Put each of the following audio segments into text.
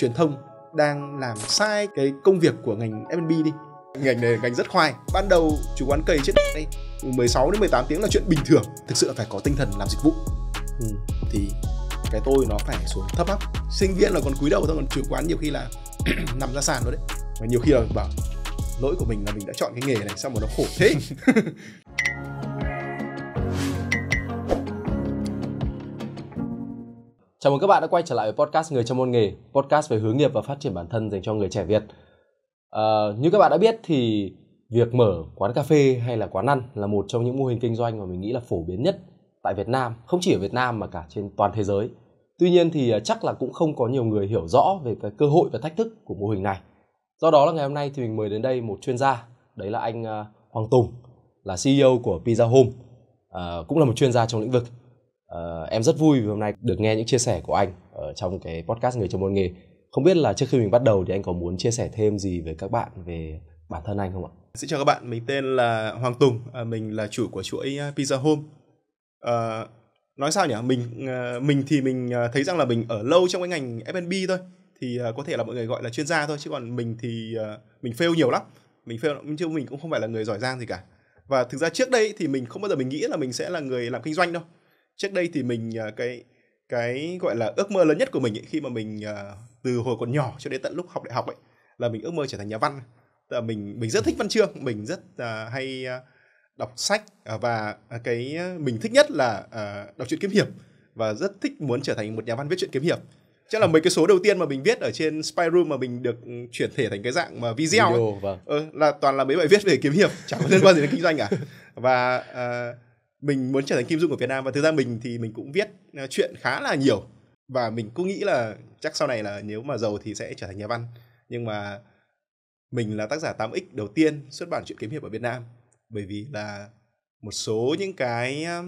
truyền thông đang làm sai cái công việc của ngành F&B đi ngành này ngành rất khoai ban đầu chủ quán cây chết đây 16 đến 18 tiếng là chuyện bình thường thực sự phải có tinh thần làm dịch vụ ừ. thì cái tôi nó phải xuống thấp lắm sinh viên là còn cúi đầu thôi còn chủ quán nhiều khi là nằm ra sàn luôn đấy và nhiều khi là bảo lỗi của mình là mình đã chọn cái nghề này sao mà nó khổ thế Chào mừng các bạn đã quay trở lại với podcast Người trong môn nghề, podcast về hướng nghiệp và phát triển bản thân dành cho người trẻ Việt. À, như các bạn đã biết thì việc mở quán cà phê hay là quán ăn là một trong những mô hình kinh doanh mà mình nghĩ là phổ biến nhất tại Việt Nam, không chỉ ở Việt Nam mà cả trên toàn thế giới. Tuy nhiên thì ờ, chắc là cũng không có nhiều người hiểu rõ về cái cơ hội và thách thức của mô hình này. Do đó là ngày hôm nay thì mình mời đến đây một chuyên gia, đấy là anh ờ, Hoàng Tùng, là CEO của Pizza Home, à, cũng là một chuyên gia trong lĩnh vực uh, em rất vui vì hôm nay được nghe những chia sẻ của anh ở trong cái podcast người trong môn nghề không biết là trước khi mình bắt đầu thì anh có muốn chia sẻ thêm gì với các bạn về bản thân anh không ạ xin chào các bạn mình tên là Hoàng Tùng à, mình là chủ của chuỗi à, Pizza Home à, nói sao nhỉ mình à, mình thì mình à, thấy rằng là mình ở lâu trong cái ngành F&B thôi thì có thể là mọi người gọi là chuyên gia thôi chứ còn mình thì mình fail nhiều lắm mình fail chứ mình cũng không phải là người giỏi giang gì cả và thực ra trước đây thì mình không bao giờ mình nghĩ là mình sẽ là người làm kinh doanh đâu trước đây thì mình à, cái cái gọi là ước mơ lớn nhất của mình ấy, khi mà mình à, từ hồi còn nhỏ cho đến tận lúc học đại học ấy là mình ước mơ trở thành nhà văn là mình mình rất thích văn chương mình rất uh, hay uh, đọc sách uh, và cái mình thích nhất là uh, đọc truyện kiếm hiệp và rất thích muốn trở thành một nhà văn viết truyện kiếm hiệp chắc là mấy cái số đầu tiên mà mình viết ở trên Spy Room mà mình được ừ, chuyển thể thành cái dạng mà video, video ấy. Vâng. Ờ, là toàn là mấy bài viết về kiếm hiệp chẳng có liên quan gì đến kinh doanh cả và uh, mình muốn trở thành Kim Dung của Việt Nam và thực ra mình thì mình cũng viết à, chuyện khá là nhiều và mình cũng nghĩ là chắc sau này là nếu mà giàu thì sẽ trở thành nhà văn nhưng mà mình là tác giả 8x đầu tiên xuất bản truyện kiếm hiệp ở Việt Nam bởi vì là một số những cái à,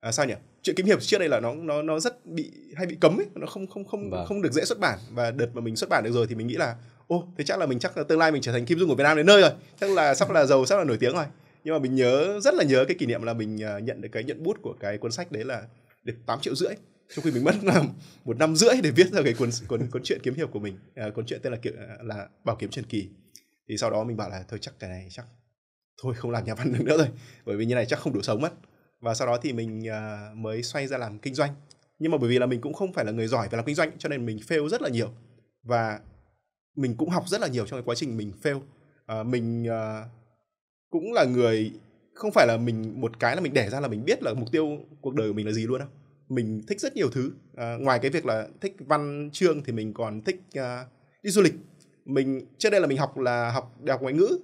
à sao nhỉ chuyện kiếm hiệp trước đây là nó nó nó rất bị hay bị cấm ấy nó không không không vâng. không được dễ xuất bản và đợt mà mình xuất bản được rồi thì mình nghĩ là ô thế chắc là mình chắc là tương lai mình trở thành kim dung của việt nam đến nơi rồi chắc là sắp là giàu sắp là nổi tiếng rồi nhưng mà mình nhớ rất là nhớ cái kỷ niệm là mình à, nhận được cái nhận bút của cái cuốn sách đấy là được 8 triệu rưỡi trong khi mình mất làm một năm rưỡi để viết ra cái cuốn cuốn cuốn truyện kiếm hiệp của mình à, cuốn truyện tên là kiểu à, là bảo kiếm truyền kỳ thì sau đó mình bảo là thôi chắc cái này chắc thôi không làm nhà văn được nữa rồi bởi vì như này chắc không đủ sống mất và sau đó thì mình à, mới xoay ra làm kinh doanh nhưng mà bởi vì là mình cũng không phải là người giỏi về làm kinh doanh cho nên mình fail rất là nhiều và mình cũng học rất là nhiều trong cái quá trình mình fail à, mình à, cũng là người không phải là mình một cái là mình đẻ ra là mình biết là mục tiêu cuộc đời của mình là gì luôn đâu mình thích rất nhiều thứ à, ngoài cái việc là thích văn chương thì mình còn thích à, đi du lịch mình trước đây là mình học là học đại học ngoại ngữ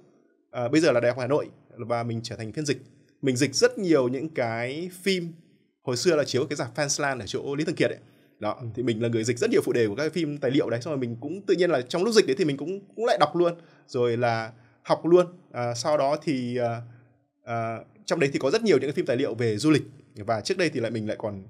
à, bây giờ là đại học hà nội và mình trở thành phiên dịch mình dịch rất nhiều những cái phim hồi xưa là chiếu cái rạp fansland ở chỗ lý thường kiệt ấy đó ừ. thì mình là người dịch rất nhiều phụ đề của các phim tài liệu đấy xong rồi mình cũng tự nhiên là trong lúc dịch đấy thì mình cũng cũng lại đọc luôn rồi là học luôn à, sau đó thì à, à, trong đấy thì có rất nhiều những cái phim tài liệu về du lịch và trước đây thì lại mình lại còn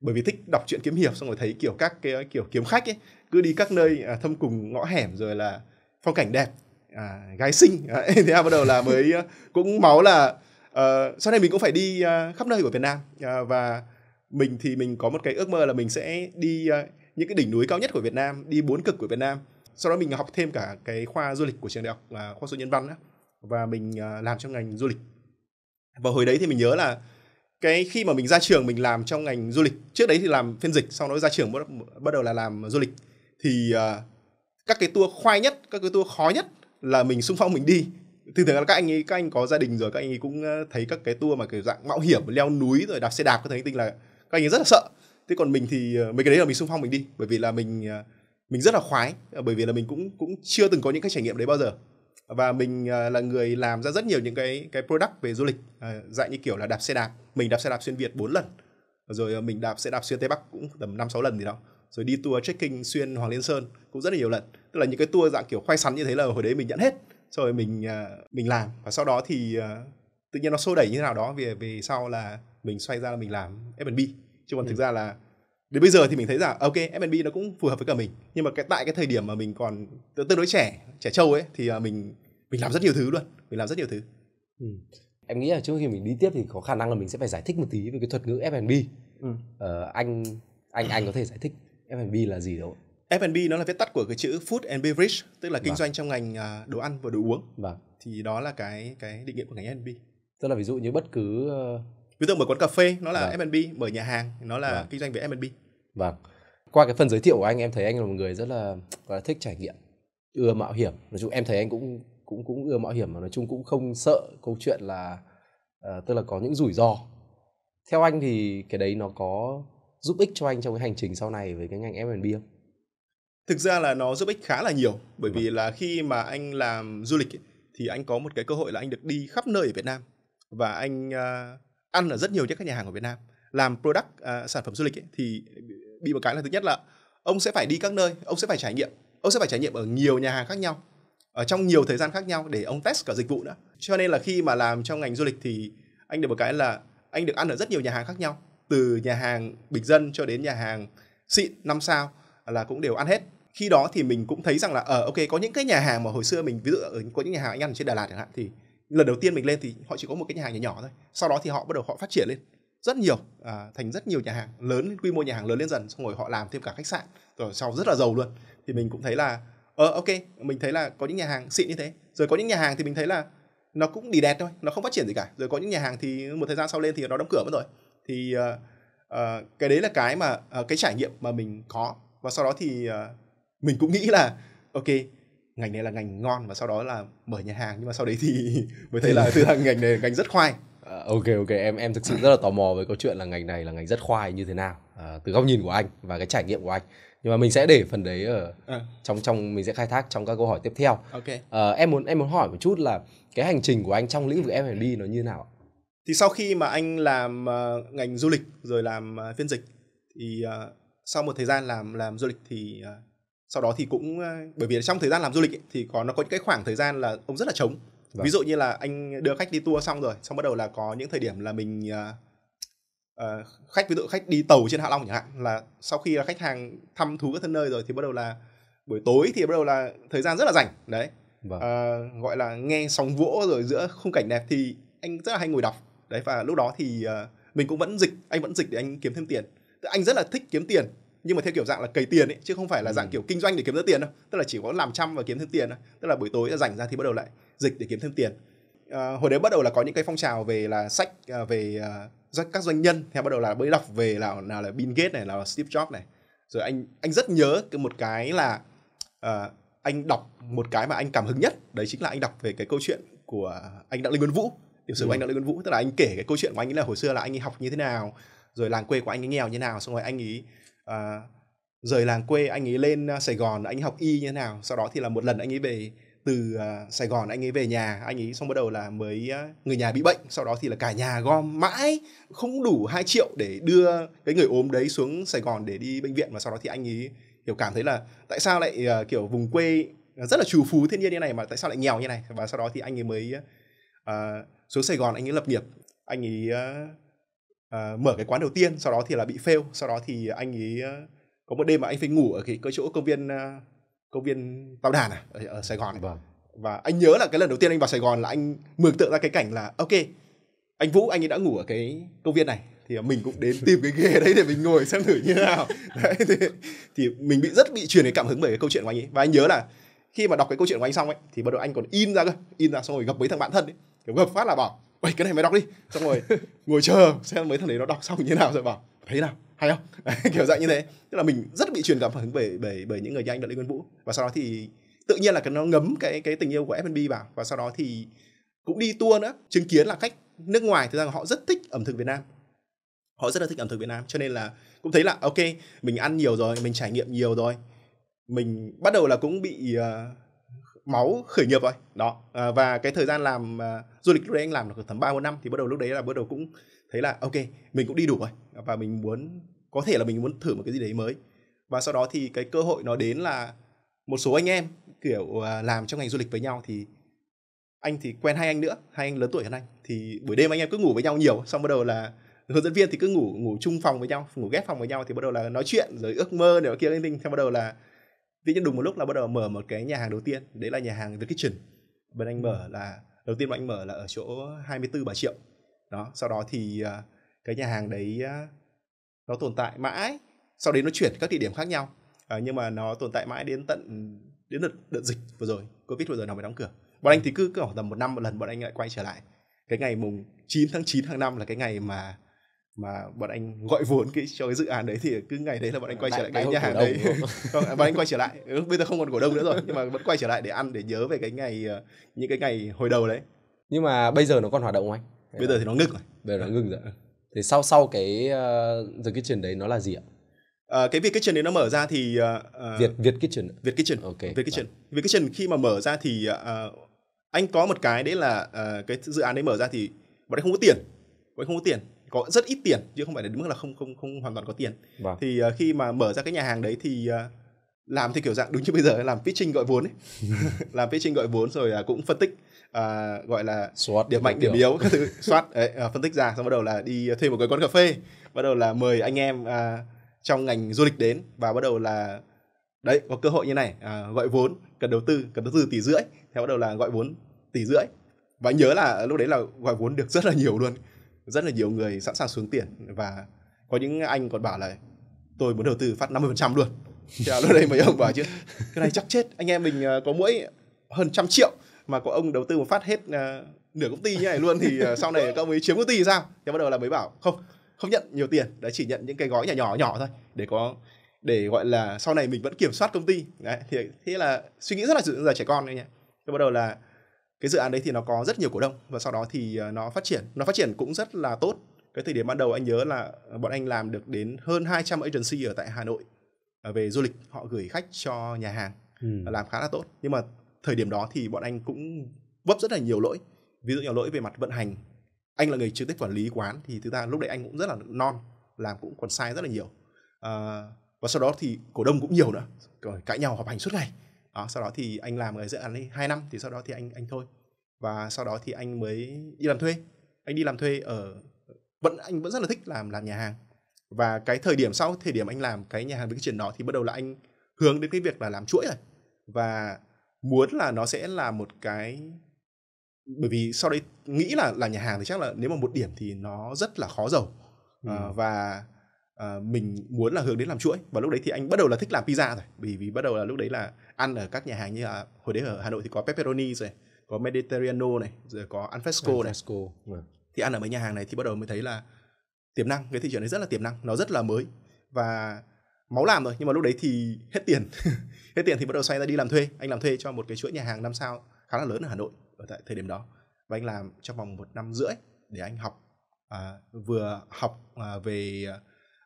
bởi vì thích đọc truyện kiếm hiệp xong rồi thấy kiểu các cái kiểu kiếm khách ấy cứ đi các nơi à, thâm cùng ngõ hẻm rồi là phong cảnh đẹp à, gái xinh à, thế là bắt đầu là mới à, cũng máu là uh, sau này mình cũng phải đi uh, khắp nơi của Việt Nam uh, và mình thì mình có một cái ước mơ là mình sẽ đi uh, những cái đỉnh núi cao nhất của Việt Nam đi bốn cực của Việt Nam sau đó mình học thêm cả cái khoa du lịch của trường đại học là khoa số nhân văn đó, và mình à, làm trong ngành du lịch và hồi đấy thì mình nhớ là cái khi mà mình ra trường mình làm trong ngành du lịch trước đấy thì làm phiên dịch sau đó ra trường bắt, bắt đầu là làm du lịch thì à, các cái tour khoai nhất các cái tour khó nhất là mình sung phong mình đi thường thường là các anh ấy các anh có gia đình rồi các anh ấy cũng thấy các cái tour mà kiểu dạng mạo hiểm leo núi rồi đạp xe đạp các thứ tinh là các anh ấy rất là sợ thế còn mình thì ờ, mấy cái đấy là mình sung phong mình đi bởi vì là mình à, mình rất là khoái ờ, bởi vì là mình cũng cũng chưa từng có những cái trải nghiệm đấy bao giờ và mình ờ, là người làm ra rất nhiều những cái cái product về du lịch ờ, dạng như kiểu là đạp xe đạp mình đạp xe đạp xuyên việt 4 lần rồi mình đạp xe đạp xuyên tây bắc cũng tầm năm sáu lần gì đó rồi đi tour trekking xuyên hoàng liên sơn cũng rất là nhiều lần tức là những cái tour dạng kiểu khoai sắn như thế là hồi đấy mình nhận hết rồi mình mình làm và sau đó thì tự nhiên nó sôi đẩy như thế nào đó về về sau là mình xoay ra là mình làm F&B chứ còn ừ. thực ra là đến bây giờ thì mình thấy rằng ok F&B nó cũng phù hợp với cả mình nhưng mà cái tại cái thời điểm mà mình còn tương đối trẻ trẻ trâu ấy thì à, mình mình làm rất nhiều thứ luôn mình làm rất nhiều thứ ừ. em nghĩ là trước khi mình đi tiếp thì có khả năng là mình sẽ phải giải thích một tí về cái thuật ngữ F&B ừ. ờ, anh anh anh có thể giải thích F&B là gì đâu F&B nó là viết tắt của cái chữ food and beverage tức là kinh vâng. doanh trong ngành à, đồ ăn và đồ uống vâng. thì đó là cái cái định nghĩa của ngành F&B tức là ví dụ như bất cứ ờ, ví dụ mở quán cà phê nó là vâng. F&B mở nhà hàng nó là vâng. kinh doanh về F&B vâng qua cái phần giới thiệu của anh em thấy anh là một người rất là là thích trải nghiệm ưa mạo hiểm nói chung em thấy anh cũng cũng cũng ưa mạo hiểm mà nói chung cũng không sợ câu chuyện là uh, tức là có những rủi ro theo anh thì cái đấy nó có giúp ích cho anh trong cái hành trình sau này với cái ngành F&B không? Thực ra là nó giúp ích khá là nhiều bởi vì vâng. là khi mà anh làm du lịch ấy, thì anh có một cái cơ hội là anh được đi khắp nơi ở Việt Nam và anh uh, ăn ở rất nhiều những các nhà hàng của Việt Nam làm product uh, sản phẩm du lịch ấy, thì bị một cái là thứ nhất là ông sẽ phải đi các nơi ông sẽ phải trải nghiệm ông sẽ phải trải nghiệm ở nhiều nhà hàng khác nhau ở trong nhiều thời gian khác nhau để ông test cả dịch vụ nữa cho nên là khi mà làm trong ngành du lịch thì anh được một cái là anh được ăn ở rất nhiều nhà hàng khác nhau từ nhà hàng bình dân cho đến nhà hàng xịn năm sao là cũng đều ăn hết khi đó thì mình cũng thấy rằng là ở ờ, uh, ok có những cái nhà hàng mà hồi xưa mình ví dụ ở có những nhà hàng anh ăn ở trên Đà Lạt chẳng hạn thì lần đầu tiên mình lên thì họ chỉ có một cái nhà hàng nhỏ nhỏ thôi sau đó thì họ bắt đầu họ phát triển lên rất nhiều à, thành rất nhiều nhà hàng lớn quy mô nhà hàng lớn lên dần xong rồi họ làm thêm cả khách sạn rồi sau rất là giàu luôn thì mình cũng thấy là ờ ok mình thấy là có những nhà hàng xịn như thế rồi có những nhà hàng thì mình thấy là nó cũng đi đẹp thôi nó không phát triển gì cả rồi có những nhà hàng thì một thời gian sau lên thì nó đóng cửa mất rồi thì uh, uh, cái đấy là cái mà uh, cái trải nghiệm mà mình có và sau đó thì uh, mình cũng nghĩ là ok ngành này là ngành ngon và sau đó là mở nhà hàng nhưng mà sau đấy thì mới thấy là thứ là ngành này là ngành rất khoai à, ok ok em em thực sự rất là tò mò với câu chuyện là ngành này là ngành rất khoai như thế nào à, từ góc nhìn của anh và cái trải nghiệm của anh nhưng mà mình sẽ để phần đấy ở à. trong trong mình sẽ khai thác trong các câu hỏi tiếp theo ok à, em muốn em muốn hỏi một chút là cái hành trình của anh trong lĩnh vực F&B nó như thế nào thì sau khi mà anh làm uh, ngành du lịch rồi làm uh, phiên dịch thì uh, sau một thời gian làm làm du lịch thì uh, sau đó thì cũng ờ, bởi vì trong thời gian làm du lịch ấy, thì có nó có những cái khoảng thời gian là ông rất là trống vâng. ví dụ như là anh đưa khách đi tour xong rồi xong bắt đầu là có những thời điểm là mình uh, khách ví dụ khách đi tàu trên hạ long chẳng hạn là sau khi là khách hàng thăm thú các thân nơi rồi thì bắt đầu là buổi tối thì bắt đầu là thời gian rất là rảnh đấy vâng. uh, gọi là nghe sóng vỗ rồi giữa khung cảnh đẹp thì anh rất là hay ngồi đọc đấy và lúc đó thì uh, mình cũng vẫn dịch anh vẫn dịch để anh kiếm thêm tiền anh rất là thích kiếm tiền nhưng mà theo kiểu dạng là cầy tiền ấy chứ không phải là dạng ừ. kiểu kinh doanh để kiếm ra tiền đâu tức là chỉ có làm chăm và kiếm thêm tiền thôi tức là buổi tối rảnh ra thì bắt đầu lại dịch để kiếm thêm tiền à, hồi đấy bắt đầu là có những cái phong trào về là sách ờ, về uh, các doanh nhân theo bắt đầu là mới đọc về là nào là Bill Gates này là Steve Jobs này rồi anh anh rất nhớ một cái là uh, anh đọc một cái mà anh cảm hứng nhất đấy chính là anh đọc về cái câu chuyện của anh đặng linh nguyên vũ tiểu sử ừ. của anh ừ. đặng linh nguyên vũ tức là anh kể cái câu chuyện của anh ấy là hồi xưa là anh ấy học như thế nào rồi làng quê của anh ấy nghèo như nào xong rồi anh ấy à, rời làng quê anh ấy lên à, Sài Gòn anh ấy học y như thế nào sau đó thì là một lần anh ấy về từ uh, Sài Gòn anh ấy về nhà anh ấy xong bắt đầu là mới uh, người nhà bị bệnh sau đó thì là cả nhà gom mãi không đủ 2 triệu để đưa cái người ốm đấy xuống Sài Gòn để đi bệnh viện và sau đó thì anh ấy kiểu cảm thấy là tại sao lại uh, kiểu vùng quê rất là trù phú thiên nhiên như này mà tại sao lại nghèo như này và sau đó thì anh ấy mới uh, xuống Sài Gòn anh ấy lập nghiệp anh ấy uh, uh, mở cái quán đầu tiên sau đó thì là bị fail sau đó thì anh ấy ờ, có một đêm mà anh phải ngủ ở cái, cái chỗ công viên uh, công viên Tao Đàn à ở, ở Sài Gòn này. Vâng. và anh nhớ là cái lần đầu tiên anh vào Sài Gòn là anh mường tượng ra cái cảnh là ok anh Vũ anh ấy đã ngủ ở cái công viên này thì mình cũng đến tìm cái ghế đấy để mình ngồi xem thử như thế nào đấy, thì, thì mình bị rất bị truyền cái cảm hứng bởi cái câu chuyện của anh ấy và anh nhớ là khi mà đọc cái câu chuyện của anh xong ấy thì bắt đầu anh còn in ra cơ in ra xong rồi gặp mấy thằng bạn thân ấy kiểu gặp phát là bảo ôi cái này mày đọc đi xong rồi ngồi chờ xem mấy thằng đấy nó đọc xong như thế nào rồi bảo thấy nào hay không kiểu dạng như thế tức là mình rất bị truyền cảm hứng bởi bởi bởi những người như anh đặng lê nguyên vũ và sau đó thì tự nhiên là cái nó ngấm cái cái tình yêu của F&B vào và sau đó thì cũng đi tour nữa chứng kiến là khách nước ngoài thực ra họ rất thích ẩm thực Việt Nam họ rất là thích ẩm thực Việt Nam cho nên là cũng thấy là ok mình ăn nhiều rồi mình trải nghiệm nhiều rồi mình bắt đầu là cũng bị uh, máu khởi nghiệp rồi đó à, và cái thời gian làm à, du lịch lúc đấy anh làm là khoảng tầm ba bốn năm thì bắt đầu lúc đấy là bắt đầu cũng thấy là ok mình cũng đi đủ rồi và mình muốn có thể là mình muốn thử một cái gì đấy mới và sau đó thì cái cơ hội nó đến là một số anh em kiểu à, làm trong ngành du lịch với nhau thì anh thì quen hai anh nữa hai anh lớn tuổi hơn anh thì buổi đêm anh em cứ ngủ với nhau nhiều xong bắt đầu là hướng dẫn viên thì cứ ngủ ngủ chung phòng với nhau ngủ ghép phòng với nhau thì bắt đầu là nói chuyện rồi ước mơ này kia anh thing xong bắt đầu là tự nhiên đúng một lúc là bắt đầu mở một cái nhà hàng đầu tiên đấy là nhà hàng The Kitchen bên anh mở ừ. là đầu tiên bọn anh mở là ở chỗ 24 bà triệu đó sau đó thì à, cái nhà hàng đấy à, nó tồn tại mãi sau đấy nó chuyển các địa điểm khác nhau uh, nhưng mà nó tồn tại mãi đến tận đến đợt, đợt dịch vừa rồi covid vừa rồi nó mới đóng cửa bọn anh thì cứ, khoảng tầm một năm một lần bọn anh lại quay trở lại cái ngày mùng 9 tháng 9 tháng năm là cái ngày mà mà bọn anh gọi vốn cái cho cái dự án đấy thì cứ ngày đấy là bọn anh quay đại, trở lại cái nhà hàng đấy không, bọn anh quay trở lại ừ, bây giờ không còn cổ đông nữa rồi nhưng mà vẫn quay trở lại để ăn để nhớ về cái ngày ờ, những cái ngày hồi đầu đấy nhưng mà bây giờ nó còn hoạt động không anh bây giờ thì nó ngưng rồi bây giờ nó ngưng rồi thì sau sau cái uh, The Kitchen đấy nó là gì ạ À, cái Việt Kitchen đấy nó mở ra thì uh, Việt Việt Kitchen Việt Kitchen ok Việt dạ. Kitchen à. Việt Kitchen khi mà mở ra thì uh, anh có một cái đấy là uh, cái dự án đấy mở ra thì bọn anh không có tiền bọn anh không có tiền có rất ít tiền chứ không phải đến mức là không không không hoàn toàn có tiền vâng. thì uh, khi mà mở ra cái nhà hàng đấy thì uh, làm thì kiểu dạng đúng như bây giờ làm pitching gọi vốn ấy. làm pitching gọi vốn rồi uh, cũng phân tích à, gọi là SWOT điểm mạnh điểm yếu các thứ soát đấy, phân tích ra xong bắt đầu là đi thuê một cái quán cà phê bắt đầu là mời anh em à, trong ngành du lịch đến và bắt đầu là đấy có cơ hội như này à, gọi vốn cần đầu tư cần đầu tư tỷ rưỡi theo bắt đầu là gọi vốn tỷ rưỡi và nhớ là lúc đấy là gọi vốn được rất là nhiều luôn rất là nhiều người sẵn sàng xuống tiền và có những anh còn bảo là tôi muốn đầu tư phát 50% luôn thì lúc đây mấy ông bảo chứ cái này chắc chết anh em mình ờ, có mỗi hơn trăm triệu mà có ông đầu tư một phát hết uh, nửa công ty như này luôn thì uh, sau này các ông ấy chiếm công ty sao thì bắt đầu là mới bảo không không nhận nhiều tiền đấy chỉ nhận những cái gói nhỏ nhỏ nhỏ thôi để có để gọi là sau này mình vẫn kiểm soát công ty đấy thì thế là suy nghĩ rất là là trẻ con đấy nhỉ thì bắt đầu là cái dự án đấy thì nó có rất nhiều cổ đông và sau đó thì ờ, nó phát triển nó phát triển cũng rất là tốt cái thời điểm ban đầu anh nhớ là bọn anh làm được đến hơn 200 agency ở tại Hà Nội ờ, về du lịch họ gửi khách cho nhà hàng ừ. làm khá là tốt nhưng mà thời điểm đó thì bọn anh cũng vấp rất là nhiều lỗi ví dụ như lỗi về mặt vận hành anh là người trực tiếp quản lý quán thì thực ra lúc đấy anh cũng rất là non làm cũng còn sai rất là nhiều à, và sau đó thì cổ đông cũng nhiều nữa cãi nhau họp hành suốt ngày đó, sau đó thì anh làm ở dự án ấy hai năm thì sau đó thì anh anh thôi và sau đó thì anh mới đi làm thuê anh đi làm thuê ở vẫn anh vẫn rất là thích làm làm nhà hàng và cái thời điểm sau thời điểm anh làm cái nhà hàng với cái triển đó thì bắt đầu là anh hướng đến cái việc là làm chuỗi rồi và muốn là nó sẽ là một cái bởi vì sau đấy nghĩ là làm nhà hàng thì chắc là nếu mà một điểm thì nó rất là khó giàu ừ. à, và à, mình muốn là hướng đến làm chuỗi và lúc đấy thì anh bắt đầu là thích làm pizza rồi bởi vì bắt đầu là lúc đấy là ăn ở các nhà hàng như là hồi đấy ở Hà Nội thì có pepperoni rồi có Mediterrano này rồi có Anfresco, Anfresco. này vâng. thì ăn ở mấy nhà hàng này thì bắt đầu mới thấy là tiềm năng cái thị trường này rất là tiềm năng nó rất là mới và máu làm rồi nhưng mà lúc đấy thì hết tiền hết tiền thì bắt đầu xoay ra đi làm thuê anh làm thuê cho một cái chuỗi nhà hàng năm sao khá là lớn ở Hà Nội ở tại thời điểm đó và anh làm trong vòng một năm rưỡi để anh học à, vừa học à, về à,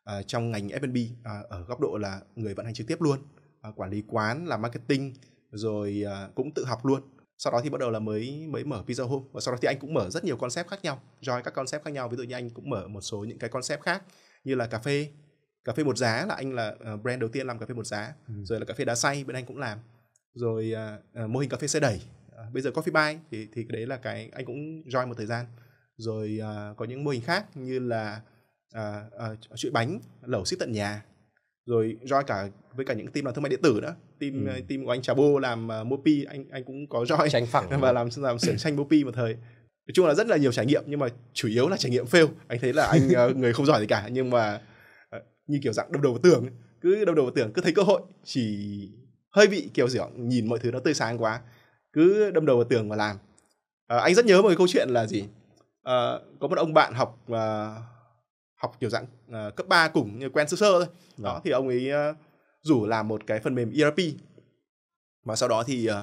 à trong ngành F&B à, ở góc độ là người vận hành trực tiếp luôn À, quản lý quán là marketing rồi à, cũng tự học luôn sau đó thì bắt đầu là mới mới mở pizza home và sau đó thì anh cũng mở rất nhiều concept khác nhau join các concept khác nhau ví dụ như anh cũng mở một số những cái concept khác như là cà phê cà phê một giá là anh là à, brand đầu tiên làm cà phê một giá ừ. rồi là cà phê đá xay bên anh cũng làm rồi mô hình cà phê xe đẩy bây giờ coffee buy thì thì đấy là cái anh cũng join một thời gian rồi có những mô hình khác như là uh, uh, chuỗi bánh lẩu ship tận nhà rồi join cả với cả những team làm thương mại điện tử nữa team ừ. Ờ, team của anh Trà Bô làm uh, ờ, Mopi anh anh cũng có join tranh phẳng và làm làm xưởng tranh Mopi một thời nói chung là rất là nhiều trải nghiệm nhưng mà chủ yếu là trải nghiệm fail anh thấy là anh uh, người không giỏi gì cả nhưng mà uh, như kiểu dạng đâm đầu vào tường cứ đâm đầu vào tường cứ thấy cơ hội chỉ hơi bị kiểu gì nhìn mọi thứ nó tươi sáng quá cứ đâm đầu vào tường và làm uh, anh rất nhớ một cái câu chuyện là gì uh, có một ông bạn học uh, học kiểu dạng uh, cấp 3 cùng như quen sơ sơ thôi đó Vậy. Vâng. thì ông ấy uh, rủ làm một cái phần mềm ERP và sau đó thì uh,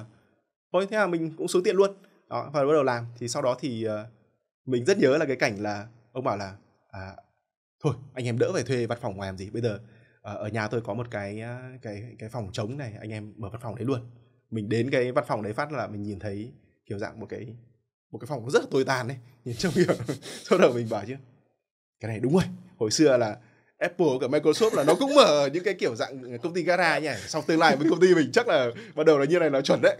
thôi thế là mình cũng xuống tiện luôn đó và bắt đầu làm thì sau đó thì uh, mình rất nhớ là cái cảnh là ông bảo là à, thôi anh em đỡ phải thuê văn phòng ngoài làm gì bây giờ ở nhà tôi có một cái cái cái phòng trống này anh em mở văn phòng đấy luôn mình đến cái văn phòng đấy phát là mình nhìn thấy kiểu dạng một cái một cái phòng rất là tồi tàn đấy nhìn trông kiểu sau đầu mình bảo chứ cái này đúng rồi hồi xưa là Apple cả Microsoft là nó cũng mở những cái kiểu dạng công ty gara nhỉ sau tương lai với công ty mình chắc là bắt đầu là như này nó chuẩn đấy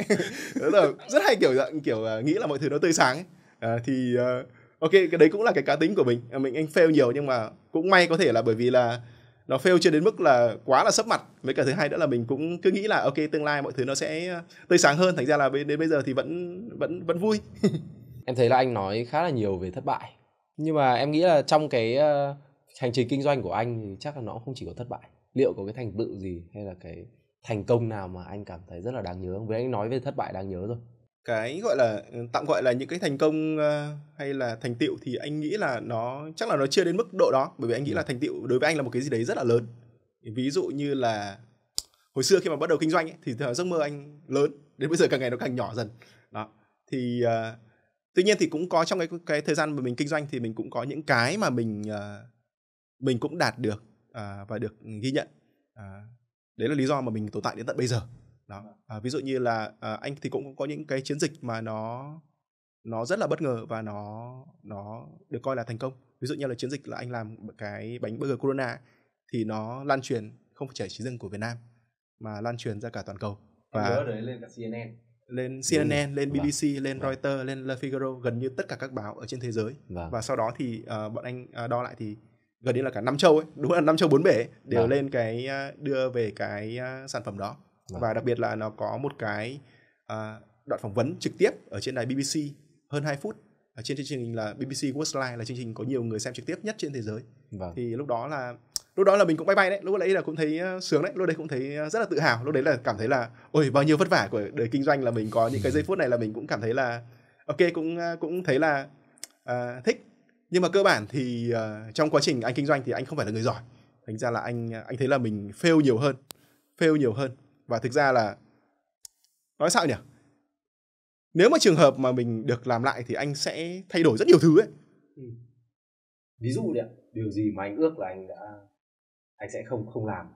đó là rất hay kiểu dạng kiểu à, nghĩ là mọi thứ nó tươi sáng À, thì à, ok cái đấy cũng là cái cá tính của mình à, mình anh fail nhiều nhưng mà cũng may có thể là bởi vì là nó fail chưa đến mức là quá là sấp mặt với cả thứ hai nữa là mình cũng cứ nghĩ là ok tương lai mọi thứ nó sẽ tươi sáng hơn thành ra là đến bây giờ thì vẫn vẫn vẫn vui em thấy là anh nói khá là nhiều về thất bại nhưng mà em nghĩ là trong cái uh, hành trình kinh doanh của anh thì chắc là nó không chỉ có thất bại liệu có cái thành tựu gì hay là cái thành công nào mà anh cảm thấy rất là đáng nhớ không? Với anh nói về thất bại đáng nhớ rồi. Cái gọi là ừ, tạm gọi là những cái thành công ờ, hay là thành tựu thì anh nghĩ là nó chắc là nó chưa đến mức độ đó bởi vì anh nghĩ ừ. là thành tựu đối với anh là một cái gì đấy rất là lớn. Ví dụ như là hồi xưa khi mà bắt đầu kinh doanh ấy, thì giấc mơ anh lớn đến bây giờ càng ngày nó càng nhỏ dần. Đó. Thì uh, tuy nhiên thì cũng có trong cái cái thời gian mà mình kinh doanh thì mình cũng có những cái mà mình uh, mình cũng đạt được uh, và được ghi nhận uh, đấy là lý do mà mình tồn tại đến tận bây giờ đó uh, ví dụ như là uh, anh thì cũng có những cái chiến dịch mà nó nó rất là bất ngờ và nó nó được coi là thành công ví dụ như là chiến dịch là anh làm cái bánh burger corona thì nó lan truyền không chỉ chỉ riêng của Việt Nam mà lan truyền ra cả toàn cầu và đấy lên cả CNN lên CNN, ừ. lên BBC, vâng. lên Reuters, lên Le Figaro, gần như tất cả các báo ở trên thế giới. Vâng. Và sau đó thì uh, bọn anh uh, đo lại thì gần như là cả năm châu ấy, đúng là năm châu bốn bể đều vâng. lên cái uh, đưa về cái uh, sản phẩm đó. Vâng. Và đặc biệt là nó có một cái uh, đoạn phỏng vấn trực tiếp ở trên đài BBC hơn 2 phút ở trên chương trình là BBC World Live là chương trình có nhiều người xem trực tiếp nhất trên thế giới. Vâng. Thì lúc đó là lúc đó là mình cũng bay bay đấy lúc đấy là cũng thấy ờ, sướng đấy lúc đấy cũng thấy ờ, rất là tự hào lúc đấy là cảm thấy là ôi bao nhiêu vất vả của đời kinh doanh là mình có những cái giây phút này là mình cũng cảm thấy là ok cũng ờ, cũng thấy là à, thích nhưng mà cơ bản thì uh, trong quá trình anh kinh doanh thì anh không phải là người giỏi thành ra là anh anh thấy là mình fail nhiều hơn fail nhiều hơn và thực ra là nói sao nhỉ nếu mà trường hợp mà mình được làm lại thì anh sẽ thay đổi rất nhiều thứ ấy ừ. ví dụ đi điều gì mà anh ước là anh đã anh sẽ không không làm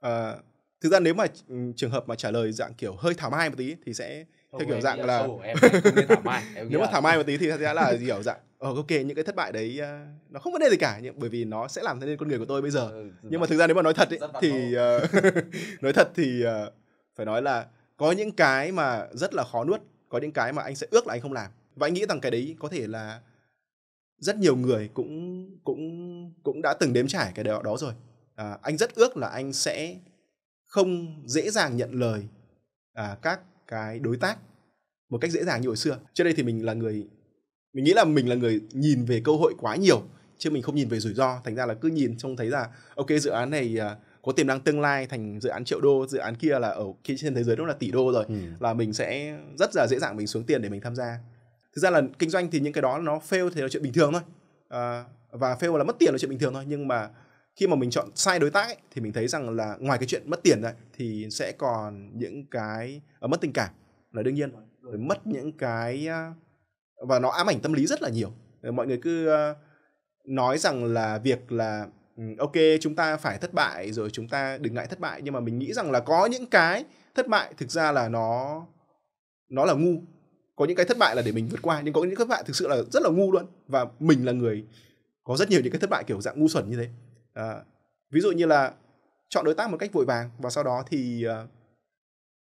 à, thực ra nếu mà ừ, trường hợp mà trả lời dạng kiểu hơi thảo mai một tí thì sẽ theo kiểu dạng là em, em thảo mai. Em nếu mà thảo mai một tí thì sẽ là hiểu dạng ờ ok những cái thất bại đấy ờ, nó không vấn đề gì cả nhưng bởi vì nó sẽ làm nên con người của tôi bây giờ ừ, nhưng mà thực ra nếu mà nói thật ấy, thì uh, nói thật thì uh, phải nói là có những cái mà rất là khó nuốt có những cái mà anh sẽ ước là anh không làm và anh nghĩ rằng cái đấy có thể là rất nhiều người cũng cũng cũng đã từng đếm trải cái đó, đó rồi à, anh rất ước là anh sẽ không dễ dàng nhận lời à, các cái đối tác một cách dễ dàng như hồi xưa trước đây thì mình là người mình nghĩ là mình là người nhìn về cơ hội quá nhiều chứ mình không nhìn về rủi ro thành ra là cứ nhìn trông thấy là ok dự án này à, có tiềm năng tương lai thành dự án triệu đô dự án kia là ở kia trên thế giới nó là tỷ đô rồi ừ. là mình sẽ rất là dễ dàng mình xuống tiền để mình tham gia thực ra là kinh doanh thì những cái đó nó fail thì là chuyện bình thường thôi à, và fail là mất tiền là chuyện bình thường thôi nhưng mà khi mà mình chọn sai đối tác ấy, thì mình thấy rằng là ngoài cái chuyện mất tiền này thì sẽ còn những cái ở ờ, mất tình cảm là đương nhiên rồi mất những cái và nó ám ảnh tâm lý rất là nhiều ờ, mọi người cứ nói rằng là việc là ừ, ok chúng ta phải thất bại rồi chúng ta đừng ngại thất bại nhưng mà mình nghĩ rằng là có những cái thất bại thực ra là nó nó là ngu có những cái thất bại là để mình vượt qua nhưng có những cái thất bại thực sự là rất là ngu luôn và mình là người có rất nhiều những cái thất bại kiểu dạng ngu xuẩn như thế à, ví dụ như là chọn đối tác một cách vội vàng và sau đó thì à,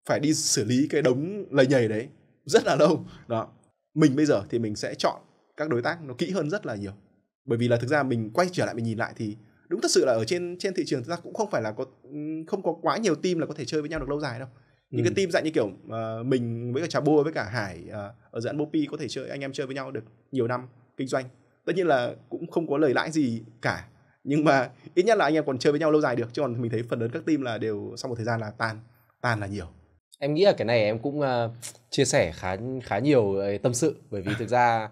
phải đi xử lý cái đống lầy nhầy đấy rất là lâu đó mình bây giờ thì mình sẽ chọn các đối tác nó kỹ hơn rất là nhiều bởi vì là thực ra mình quay trở lại mình nhìn lại thì đúng thật sự là ở trên trên thị trường thực ra cũng không phải là có không có quá nhiều team là có thể chơi với nhau được lâu dài đâu những ừ. cái team dạng như kiểu uh, mình với cả trà bua với cả hải uh, ở dự án mopi có thể chơi anh em chơi với nhau được nhiều năm kinh doanh tất nhiên là cũng không có lời lãi gì cả nhưng mà ít nhất là anh em còn chơi với nhau lâu dài được chứ còn mình thấy phần lớn các team là đều sau một thời gian là tan tan là nhiều em nghĩ là cái này em cũng ờ, chia sẻ khá khá nhiều ờ, tâm sự bởi vì thực ra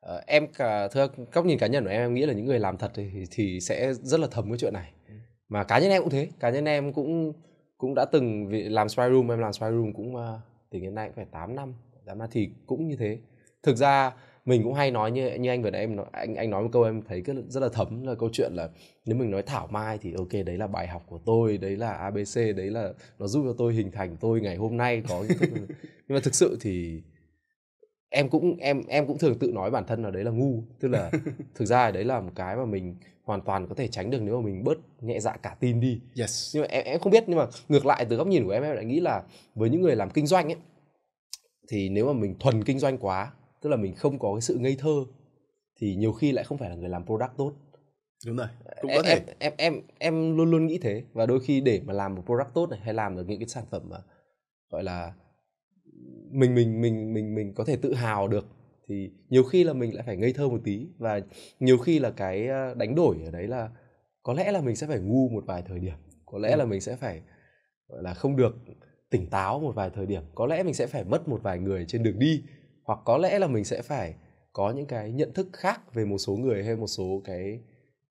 ờ, em cả thưa góc nhìn cá nhân của em em nghĩ là những người làm thật thì, thì sẽ rất là thầm cái chuyện này ừ. mà cá nhân em cũng thế cá nhân em cũng cũng đã từng làm spy room em làm spy room cũng từ hiện nay cũng phải 8 năm 8 năm thì cũng như thế thực ra mình cũng hay nói như như anh vừa nãy em nói anh anh nói một câu em thấy rất, rất là thấm là câu chuyện là nếu mình nói thảo mai thì ok đấy là bài học của tôi đấy là abc đấy là nó giúp cho tôi hình thành tôi ngày hôm nay có những thức... nhưng mà thực sự thì em cũng em em cũng thường tự nói bản thân là đấy là ngu tức là thực ra đấy là một cái mà mình hoàn toàn có thể tránh được nếu mà mình bớt nhẹ dạ cả tin đi yes. nhưng mà em em không biết nhưng mà ngược lại từ góc nhìn của em em lại nghĩ là với những người làm kinh doanh ấy thì nếu mà mình thuần kinh doanh quá tức là mình không có cái sự ngây thơ thì nhiều khi lại không phải là người làm product tốt đúng rồi ờ, cũng có thể em, em em em luôn luôn nghĩ thế và đôi khi để mà làm một product tốt này hay làm được những cái sản phẩm mà gọi là mình mình mình mình mình có thể tự hào được thì nhiều khi là mình lại phải ngây thơ một tí và nhiều khi là cái ờ, đánh đổi ở đấy là có lẽ là mình sẽ phải ngu một vài thời điểm có lẽ ừ. là mình sẽ phải gọi là không được tỉnh táo một vài thời điểm có lẽ mình sẽ phải mất một vài người trên đường đi hoặc có lẽ là mình sẽ phải có những cái nhận thức khác về một số người hay một số cái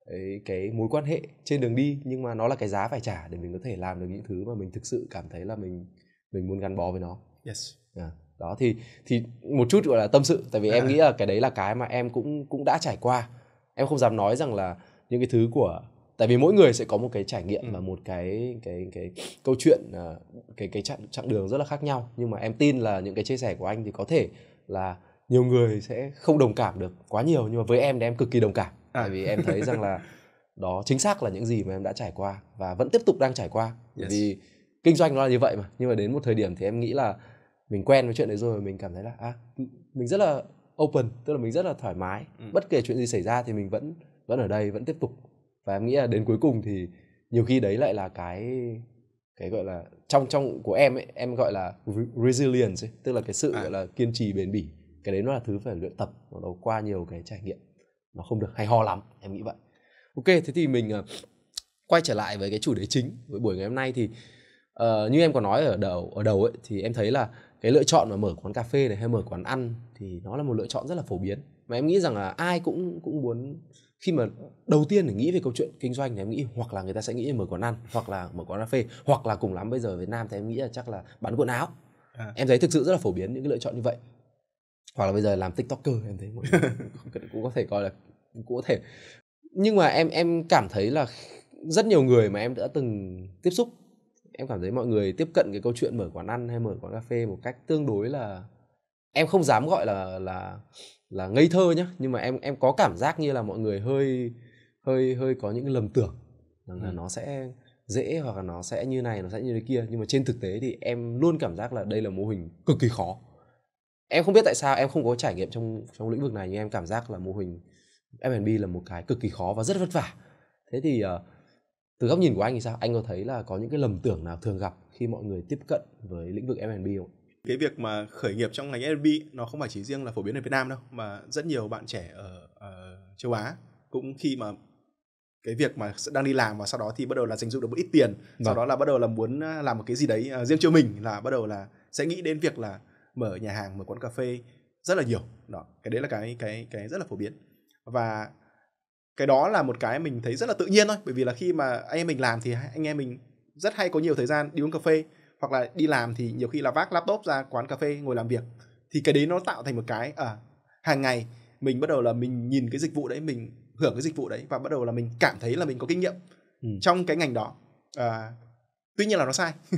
ấy, cái mối quan hệ trên đường đi nhưng mà nó là cái giá phải trả để mình có thể làm được những thứ mà mình thực sự cảm thấy là mình mình muốn gắn bó với nó yes yeah. À, đó thì thì một chút gọi là tâm sự tại vì à. em nghĩ là cái đấy là cái mà em cũng cũng đã trải qua em không dám nói rằng là những cái thứ của tại vì mỗi người sẽ có một cái trải nghiệm ừ. và một cái cái cái câu chuyện à, cái cái chặng chặng đường rất là khác nhau nhưng mà em tin là những cái chia sẻ của anh thì có thể là nhiều người sẽ không đồng cảm được quá nhiều nhưng mà với em thì em cực kỳ đồng cảm à. tại vì em thấy rằng là đó chính xác là những gì mà em đã trải qua và vẫn tiếp tục đang trải qua yes. vì kinh doanh nó là như vậy mà nhưng mà đến một thời điểm thì em nghĩ là mình quen với chuyện đấy rồi mình cảm thấy là à mình rất là open tức là mình rất là thoải mái ừ. bất kể chuyện gì xảy ra thì mình vẫn vẫn ở đây vẫn tiếp tục và em nghĩ là đến cuối cùng thì nhiều khi đấy lại là cái cái gọi là trong trong của em ấy em gọi là resilience ấy, tức là cái sự à. gọi là kiên trì bền bỉ cái đấy nó là thứ phải luyện tập và nó qua nhiều cái trải nghiệm nó không được hay ho lắm em nghĩ vậy ok thế thì mình ờ, quay trở lại với cái chủ đề chính với buổi ngày hôm nay thì uh, như em có nói ở đầu ở đầu ấy thì em thấy là cái lựa chọn mà mở quán cà phê này hay mở quán ăn thì nó là một lựa chọn rất là phổ biến mà em nghĩ rằng là ai cũng cũng muốn khi mà đầu tiên để nghĩ về câu chuyện kinh doanh thì em nghĩ hoặc là người ta sẽ nghĩ mở quán ăn hoặc là mở quán cà phê hoặc là cùng lắm bây giờ ở Việt Nam thì em nghĩ là chắc là bán quần áo à. em thấy thực sự rất là phổ biến những cái lựa chọn như vậy hoặc là bây giờ làm tiktoker em thấy cũng có thể coi là cũng có thể nhưng mà em em cảm thấy là rất nhiều người mà em đã từng tiếp xúc em cảm thấy mọi người tiếp cận cái câu chuyện mở quán ăn hay mở quán cà phê một cách tương đối là em không dám gọi là là là ngây thơ nhá nhưng mà em em có cảm giác như là mọi người hơi hơi hơi có những cái lầm tưởng rằng là ừ. nó sẽ dễ hoặc là nó sẽ như này nó sẽ như thế kia nhưng mà trên thực tế thì em luôn cảm giác là đây là mô hình cực kỳ khó em không biết tại sao em không có trải nghiệm trong trong lĩnh vực này nhưng em cảm giác là mô hình F&B là một cái cực kỳ khó và rất vất vả thế thì uh, từ góc nhìn của anh thì sao anh có thấy là có những cái lầm tưởng nào thường gặp khi mọi người tiếp cận với lĩnh vực F&B không cái việc mà khởi nghiệp trong ngành F&B nó không phải chỉ riêng là phổ biến ở Việt Nam đâu mà rất nhiều bạn trẻ ở, ở châu Á cũng khi mà cái việc mà đang đi làm và sau đó thì bắt đầu là dành dụ được một ít tiền vâng. sau đó là bắt đầu là muốn à, làm một cái gì đấy à, riêng cho mình là bắt đầu là sẽ nghĩ đến việc là mở nhà hàng mở quán cà phê rất là nhiều đó cái đấy là cái cái cái rất là phổ biến và cái đó là một cái mình thấy rất là tự nhiên thôi bởi vì là khi mà anh em mình làm thì anh em mình rất hay có nhiều thời gian đi uống cà phê hoặc là đi làm thì nhiều khi là vác laptop ra quán cà phê ngồi làm việc thì cái đấy nó tạo thành một cái à, hàng ngày mình bắt đầu là mình nhìn cái dịch vụ đấy mình hưởng cái dịch vụ đấy và bắt đầu là mình cảm thấy là mình có kinh nghiệm ừ. trong cái ngành đó à, tuy nhiên là nó sai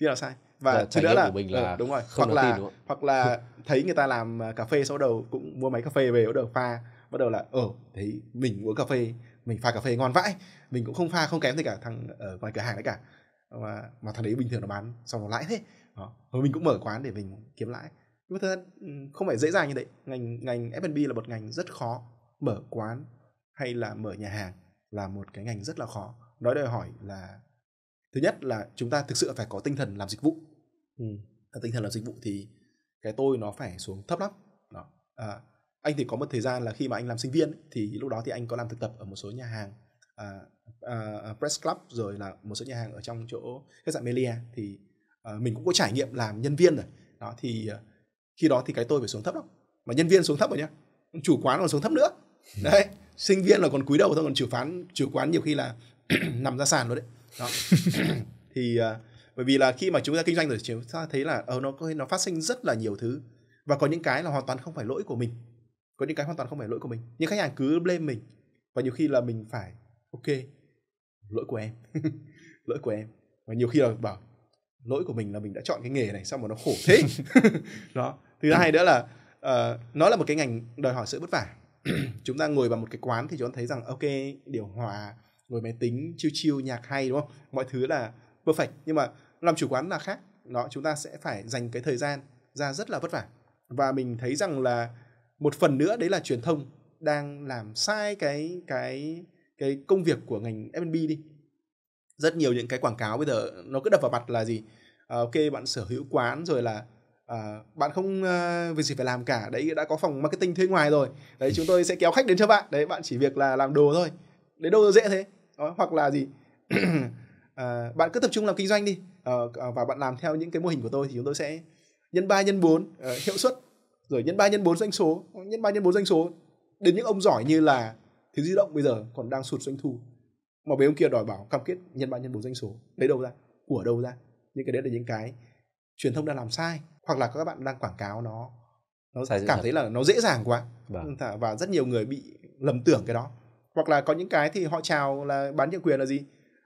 tuy là sai và dạ, thứ nữa là, của mình là ờ, đúng rồi hoặc là tin, đúng hoặc là thấy người ta làm à, cà phê sau đầu cũng mua máy cà phê về bắt đầu pha bắt đầu là ờ thấy mình uống cà phê mình pha cà phê ngon vãi mình cũng không pha không kém gì cả thằng ở ngoài cửa hàng đấy cả mà mà thằng đấy bình thường nó bán xong nó lãi thế đó. rồi mình cũng mở quán để mình kiếm lãi nhưng mà thật ra ừ, không phải dễ dàng như vậy ngành ngành F&B là một ngành rất khó mở quán hay là mở nhà hàng là một cái ngành rất là khó nói đòi hỏi là thứ nhất là chúng ta thực sự phải có tinh thần làm dịch vụ ừ. tinh thần làm dịch vụ thì cái tôi nó phải xuống thấp lắm đó. À, anh thì có một thời gian là khi mà anh làm sinh viên thì lúc đó thì anh có làm thực tập ở một số nhà hàng À, à, à, Press Club rồi là một số nhà hàng ở trong chỗ khách sạn Melia thì à, mình cũng có trải nghiệm làm nhân viên rồi đó thì à, khi đó thì cái tôi phải xuống thấp lắm mà nhân viên xuống thấp rồi nhá chủ quán còn xuống thấp nữa ừ. đấy sinh viên là còn cúi đầu thôi còn chủ quán chủ quán nhiều khi là nằm ra sàn luôn đấy đó. thì à, bởi vì là khi mà chúng ta kinh doanh rồi chúng ta thấy là ờ nó nó phát sinh rất là nhiều thứ và có những cái là hoàn toàn không phải lỗi của mình có những cái hoàn toàn không phải lỗi của mình nhưng khách hàng cứ blame mình và nhiều khi là mình phải ok lỗi của em lỗi của em và nhiều khi là bảo lỗi của mình là mình đã chọn cái nghề này sao mà nó khổ thế đó thứ hai nữa là uh, nó là một cái ngành đòi hỏi sự vất vả chúng ta ngồi vào một cái quán thì chúng ta thấy rằng ok điều hòa ngồi máy tính chiêu chiêu nhạc hay đúng không mọi thứ là perfect nhưng mà làm chủ quán là khác đó chúng ta sẽ phải dành cái thời gian ra rất là vất vả và mình thấy rằng là một phần nữa đấy là truyền thông đang làm sai cái cái cái công việc của ngành F&B đi rất nhiều những cái quảng cáo bây giờ nó cứ đập vào mặt là gì à, ok bạn sở hữu quán rồi là à, bạn không à, việc gì phải làm cả đấy đã có phòng marketing thuê ngoài rồi đấy chúng tôi sẽ kéo khách đến cho bạn đấy bạn chỉ việc là làm đồ thôi đấy đâu dễ thế Đó, hoặc là gì à, bạn cứ tập trung làm kinh doanh đi à, và bạn làm theo những cái mô hình của tôi thì chúng tôi sẽ nhân 3 nhân 4 à, hiệu suất rồi nhân 3 nhân 4 doanh số nhân 3 nhân 4 doanh số đến những ông giỏi như là thì di động bây giờ còn đang sụt doanh thu mà bên ông kia đòi bảo cam kết nhân ba nhân bốn doanh số lấy đâu ra của đâu ra những cái đấy là những cái truyền thông đã làm sai hoặc là các bạn đang quảng cáo nó nó sai cảm thấy là nó dễ dàng quá vâng. và rất nhiều người bị lầm tưởng cái đó hoặc là có những cái thì họ chào là bán nhượng quyền là gì à,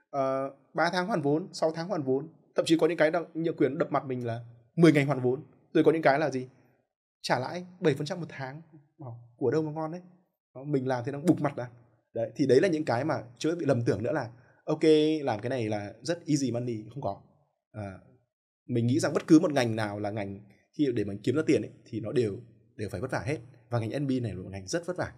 ờ, 3 tháng hoàn vốn 6 tháng hoàn vốn thậm chí có những cái nhượng quyền đập mặt mình là 10 ngày hoàn vốn rồi có những cái là gì trả lãi 7% một tháng của đâu mà ngon đấy mình làm thì nó bục mặt ra đấy thì đấy là những cái mà chưa bị lầm tưởng nữa là ok làm cái này là rất easy money không có à, mình nghĩ rằng bất cứ một ngành nào là ngành khi để mà kiếm ra tiền ấy, thì nó đều đều phải vất vả hết và ngành NB này là một ngành rất vất vả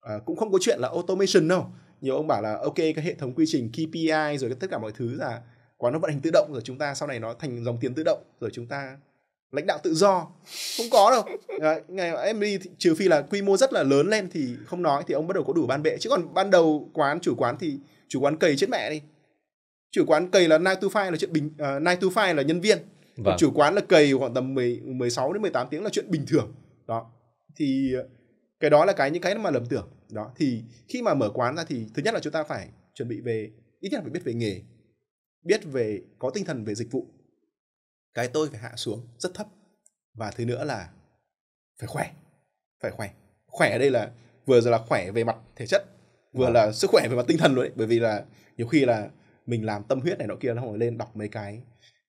à, cũng không có chuyện là automation đâu nhiều ông bảo là ok cái hệ thống quy trình KPI rồi tất cả mọi thứ là quá nó vận hành tự động rồi chúng ta sau này nó thành dòng tiền tự động rồi chúng ta lãnh đạo tự do không có đâu Đấy, ngày em đi trừ phi là quy mô rất là lớn lên thì không nói thì ông bắt đầu có đủ ban bệ chứ còn ban đầu quán chủ quán thì chủ quán cầy chết mẹ đi chủ quán cầy là nine to five là chuyện bình uh, nine to five là nhân viên vâng. chủ quán là cầy khoảng tầm 10, 16 đến 18 tiếng là chuyện bình thường đó thì ờ, cái đó là cái những cái mà lầm tưởng đó thì khi mà mở quán ra thì thứ nhất là chúng ta phải chuẩn bị về ít nhất là phải biết về nghề biết về có tinh thần về dịch vụ cái tôi phải hạ xuống rất thấp và thứ nữa là phải khỏe phải khỏe khỏe ở đây là vừa là khỏe về mặt thể chất vừa vâng. là sức khỏe về mặt tinh thần luôn đấy bởi vì là nhiều khi là mình làm tâm huyết này nọ kia nó không lên đọc mấy cái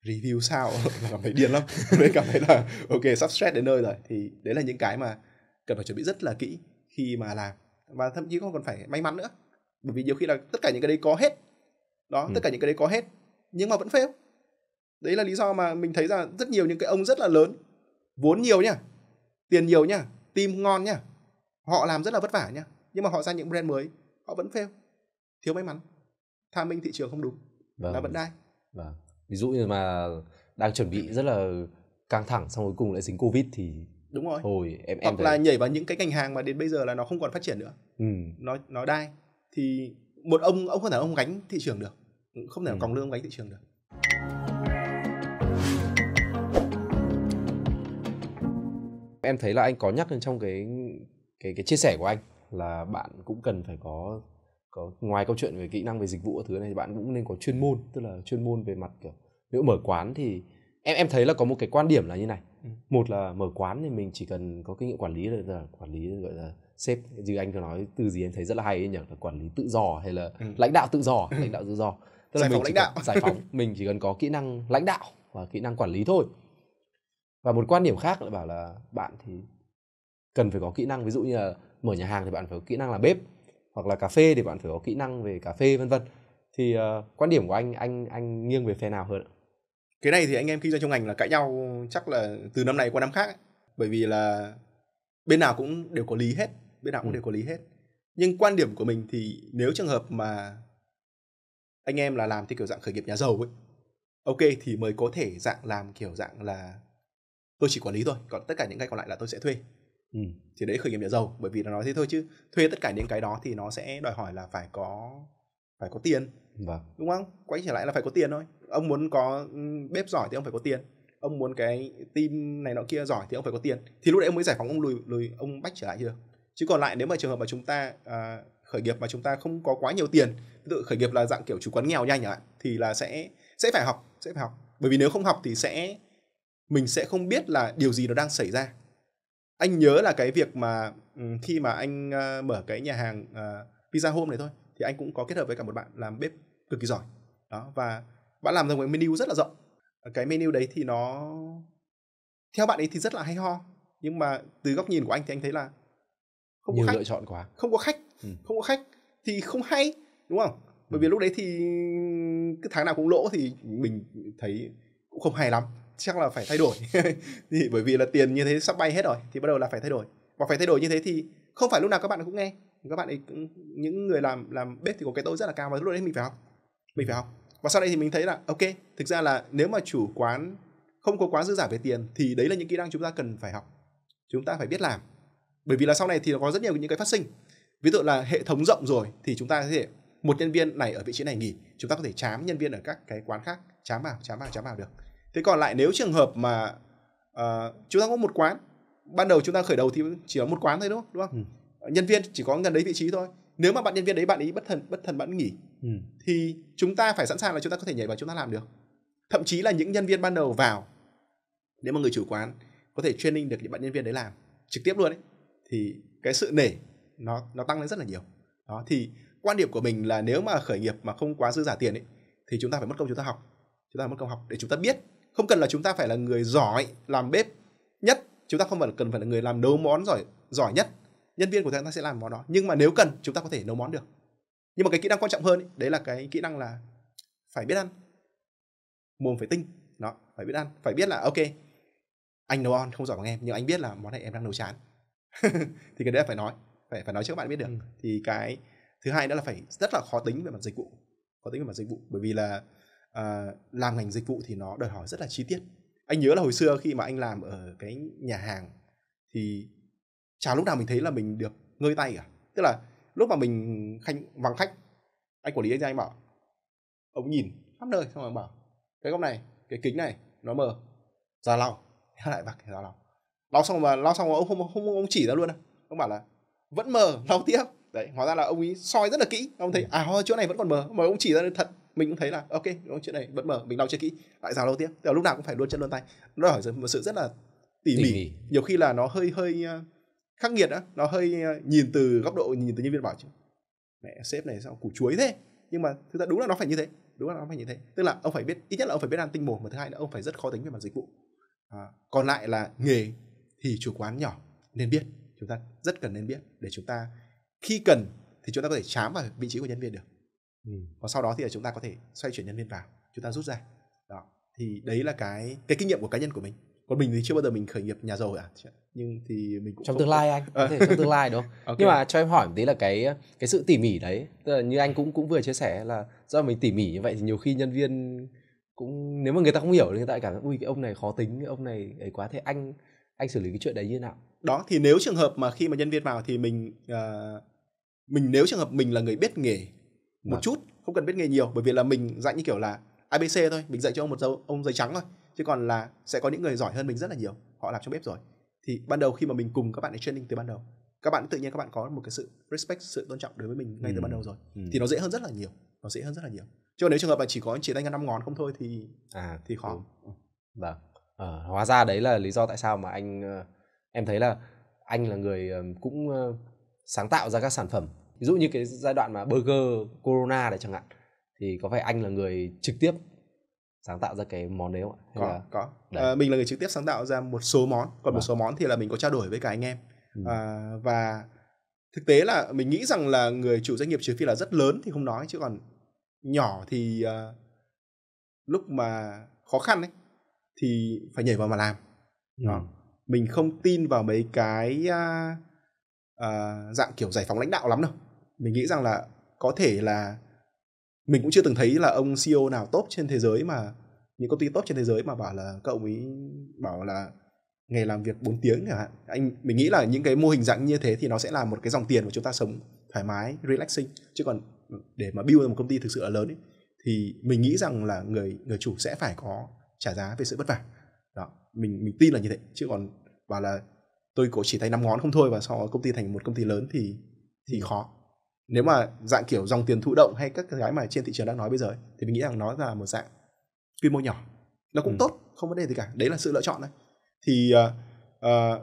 review sao là cảm thấy điên lắm mới cảm thấy là ok sắp stress đến nơi rồi thì đấy là những cái mà cần phải chuẩn bị rất là kỹ khi mà làm và thậm chí còn còn phải may mắn nữa bởi vì nhiều khi là tất cả những cái đấy có hết đó ừ. tất cả những cái đấy có hết nhưng mà vẫn fail đấy là lý do mà mình thấy rằng rất nhiều những cái ông rất là lớn vốn nhiều nhá tiền nhiều nhá tim ngon nhá họ làm rất là vất vả nhá nhưng mà họ ra những brand mới họ vẫn fail thiếu may mắn tham minh thị trường không đúng vâng. là vẫn đai vâng. ví dụ như mà đang chuẩn bị rất là căng thẳng xong cuối cùng lại dính covid thì đúng rồi Hồi em, em hoặc thấy... là nhảy vào những cái ngành hàng mà đến bây giờ là nó không còn phát triển nữa ừ. nó nó đai thì một ông ông không thể ông gánh thị trường được không thể ừ. còng lương gánh thị trường được em thấy là anh có nhắc trong cái cái cái chia sẻ của anh là bạn cũng cần phải có có ngoài câu chuyện về kỹ năng về dịch vụ thứ này thì bạn cũng nên có chuyên môn tức là chuyên môn về mặt kiểu nếu mở quán thì em em thấy là có một cái quan điểm là như này ừ. một là mở quán thì mình chỉ cần có kinh nghiệm quản lý là, là quản lý gọi là sếp như anh vừa nói từ gì em thấy rất là hay ấy nhỉ là quản lý tự do hay là ừ. lãnh đạo tự do lãnh đạo tự do tức giải là mình chỉ lãnh đạo. giải phóng mình chỉ cần có kỹ năng lãnh đạo và kỹ năng quản lý thôi và một quan điểm khác lại bảo là bạn thì cần phải có kỹ năng ví dụ như là mở nhà hàng thì bạn phải có kỹ năng làm bếp hoặc là cà phê thì bạn phải có kỹ năng về cà phê vân vân thì uh, quan điểm của anh anh anh nghiêng về phe nào hơn ạ? cái này thì anh em kinh doanh trong ngành là cãi nhau chắc là từ năm này qua năm khác ấy. bởi vì là bên nào cũng đều có lý hết bên nào cũng ừ. đều có lý hết nhưng quan điểm của mình thì nếu trường hợp mà anh em là làm theo kiểu dạng khởi nghiệp nhà giàu ấy ok thì mới có thể dạng làm kiểu dạng là tôi chỉ quản lý thôi còn tất cả những cái còn lại là tôi sẽ thuê ừ. thì đấy khởi nghiệp nhà giàu bởi vì nó nói thế thôi chứ thuê tất cả những cái đó thì nó sẽ đòi hỏi là phải có phải có tiền vâng. đúng không quay trở lại là phải có tiền thôi ông muốn có ừ, bếp giỏi thì ông phải có tiền ông muốn cái team này nọ kia giỏi thì ông phải có tiền thì lúc đấy ông mới giải phóng ông lùi lùi ông bách trở lại chưa chứ còn lại nếu mà trường hợp mà chúng ta à, khởi nghiệp mà chúng ta không có quá nhiều tiền tự khởi nghiệp là dạng kiểu chủ quán nghèo nhanh ạ thì là sẽ sẽ phải học sẽ phải học bởi vì nếu không học thì sẽ mình sẽ không biết là điều gì nó đang xảy ra anh nhớ là cái việc mà ừ, khi mà anh ờ, mở cái nhà hàng ờ, pizza home này thôi thì anh cũng có kết hợp với cả một bạn làm bếp cực kỳ giỏi đó và bạn làm ra một menu rất là rộng ờ, cái menu đấy thì nó theo bạn ấy thì rất là hay ho nhưng mà từ góc nhìn của anh thì anh thấy là không Nhiều có khách lựa chọn quá không có khách ừ. không có khách thì không hay đúng không bởi ừ. vì lúc đấy thì cứ tháng nào cũng lỗ thì mình thấy cũng không hay lắm chắc là phải thay đổi thì bởi vì là tiền như thế sắp bay hết rồi thì bắt đầu là phải thay đổi và phải thay đổi như thế thì không phải lúc nào các bạn cũng nghe các bạn ấy những người làm làm bếp thì có cái tôi rất là cao và lúc đấy mình phải học mình phải học và sau đây thì mình thấy là ok thực ra là nếu mà chủ quán không có quá dư giả về tiền thì đấy là những kỹ năng chúng ta cần phải học chúng ta phải biết làm bởi vì là sau này thì có rất nhiều những cái phát sinh ví dụ là hệ thống rộng rồi thì chúng ta có thể một nhân viên này ở vị trí này nghỉ chúng ta có thể chám nhân viên ở các cái quán khác chám vào chám vào chám vào được thế còn lại nếu trường hợp mà uh, chúng ta có một quán ban đầu chúng ta khởi đầu thì chỉ có một quán thôi đúng không đúng không ừ. Ờ, nhân viên chỉ có gần đấy vị trí thôi nếu mà bạn nhân viên đấy bạn ấy bất thần bất thần bạn nghỉ ừ. thì chúng ta phải sẵn sàng là chúng ta có thể nhảy vào chúng ta làm được thậm chí là những nhân viên ban đầu vào nếu mà người chủ quán có thể training được những bạn nhân viên đấy làm trực tiếp luôn ấy thì cái sự nể nó nó tăng lên rất là nhiều đó thì quan điểm của mình là nếu mà khởi nghiệp mà không quá dư giả tiền ấy thì chúng ta phải mất công chúng ta học chúng ta mất công học để chúng ta biết không cần là chúng ta phải là người giỏi làm bếp nhất chúng ta không phải cần phải là người làm nấu món giỏi giỏi nhất nhân viên của chúng ta sẽ làm món đó nhưng mà nếu cần chúng ta có thể nấu món được nhưng mà cái kỹ năng quan trọng hơn ý, đấy là cái kỹ năng là phải biết ăn mồm phải tinh đó phải biết ăn phải biết là ok anh nấu ăn không giỏi bằng em nhưng anh biết là món này em đang nấu chán thì cái đấy là phải nói phải phải nói cho các bạn biết được ừ. thì cái thứ hai nữa là phải rất là khó tính về mặt dịch vụ khó tính về mặt dịch vụ bởi vì là à, làm ngành dịch vụ thì nó đòi hỏi rất là chi tiết anh nhớ là hồi xưa khi mà anh làm ở cái nhà hàng thì chả lúc nào mình thấy là mình được ngơi tay cả tức là lúc mà mình khanh vắng khách anh quản lý anh ra anh bảo ông nhìn khắp nơi xong rồi bảo cái góc này cái kính này nó mờ ra lau lại vạc ra lau lau xong mà lau xong mà ông không không ông chỉ ra luôn ông bảo là vẫn mờ lau tiếp đấy hóa ra là ông ấy soi rất là kỹ ông thấy ừ. à chỗ này vẫn còn mờ mà ông chỉ ra được thật mình cũng thấy là ok đúng chuyện này vẫn mở mình đọc chưa kỹ lại rào lâu tiếp tức là lúc nào cũng phải luôn chân luôn tay nó đòi một sự rất là tỉ mỉ nhiều khi là nó hơi hơi ờ, khắc nghiệt á nó hơi ờ, nhìn từ góc độ nhìn từ nhân viên bảo chứ mẹ sếp này sao củ chuối thế nhưng mà thực ra đúng là nó phải như thế đúng là nó phải như thế tức là ông phải biết ít nhất là ông phải biết ăn tinh bột mà thứ hai là ông phải rất khó tính về mặt dịch vụ à, còn lại là nghề thì chủ quán nhỏ nên biết chúng ta rất cần nên biết để chúng ta khi cần thì chúng ta có thể chám vào vị trí của nhân viên được Ừ. và sau đó thì là chúng ta có thể xoay chuyển nhân viên vào chúng ta rút ra đó thì đấy là cái cái kinh nghiệm của cá nhân của mình còn mình thì chưa bao giờ mình khởi nghiệp nhà giàu cả nhưng thì mình cũng trong tương lai anh có ờ. thể trong tương lai đúng không okay. nhưng mà cho em hỏi một tí là cái cái sự tỉ mỉ đấy tức là như anh cũng cũng vừa chia sẻ là do mình tỉ mỉ như vậy thì nhiều khi nhân viên cũng nếu mà người ta không hiểu thì người ta cảm thấy ui cái ông này khó tính ông này ấy quá thế anh anh xử lý cái chuyện đấy như thế nào đó thì nếu trường hợp mà khi mà nhân viên vào thì mình uh, mình nếu trường hợp mình là người biết nghề một vâng. chút không cần biết nghề nhiều bởi vì là mình dạy như kiểu là abc thôi mình dạy cho ông một dâu ông giấy trắng thôi chứ còn là sẽ có những người giỏi hơn mình rất là nhiều họ làm trong bếp rồi thì ban đầu khi mà mình cùng các bạn ấy training từ ban đầu các bạn tự nhiên các bạn có một cái sự respect sự tôn trọng đối với mình ngay ừ. từ ban ừ. đầu rồi ừ. thì nó dễ hơn rất là nhiều nó dễ hơn rất là nhiều chứ nếu trường hợp là chỉ có chỉ tay năm ngón không thôi thì à thì khó đúng. vâng à, hóa ra đấy là lý do tại sao mà anh ờ, em thấy là anh là người ờ, cũng sáng tạo ra các sản phẩm ví dụ như cái giai đoạn mà burger corona này chẳng hạn thì có phải anh là người trực tiếp sáng tạo ra cái món đấy không ạ? có là... có à, mình là người trực tiếp sáng tạo ra một số món còn à. một vâng. số món thì là mình có trao đổi với cả anh em ừ. à, và thực tế là mình nghĩ rằng là người chủ doanh nghiệp trừ phi là rất lớn thì không nói chứ còn nhỏ thì uh, lúc mà khó khăn ấy thì phải nhảy vào mà làm ừ. mình không tin vào mấy cái uh, uh, dạng kiểu giải phóng lãnh đạo lắm đâu mình nghĩ rằng là có thể là mình cũng chưa từng thấy là ông CEO nào tốt trên thế giới mà những công ty tốt trên thế giới mà bảo là cậu ấy bảo là ngày làm việc 4 tiếng chẳng hạn anh mình nghĩ là những cái mô hình dạng như thế thì nó sẽ là một cái dòng tiền mà chúng ta sống thoải mái relaxing chứ còn để mà build một công ty thực sự là lớn ấy, thì mình nghĩ rằng là người người chủ sẽ phải có trả giá về sự vất vả đó mình mình tin là như thế chứ còn bảo là tôi cũng chỉ tay năm ngón không thôi và sau đó công ty thành một công ty lớn thì thì khó nếu mà dạng kiểu dòng tiền thụ động hay các cái mà trên thị trường đang nói bây giờ ấy, thì mình nghĩ rằng nó là một dạng quy mô nhỏ nó cũng ừ. tốt không vấn đề gì cả đấy là sự lựa chọn đấy thì uh, uh,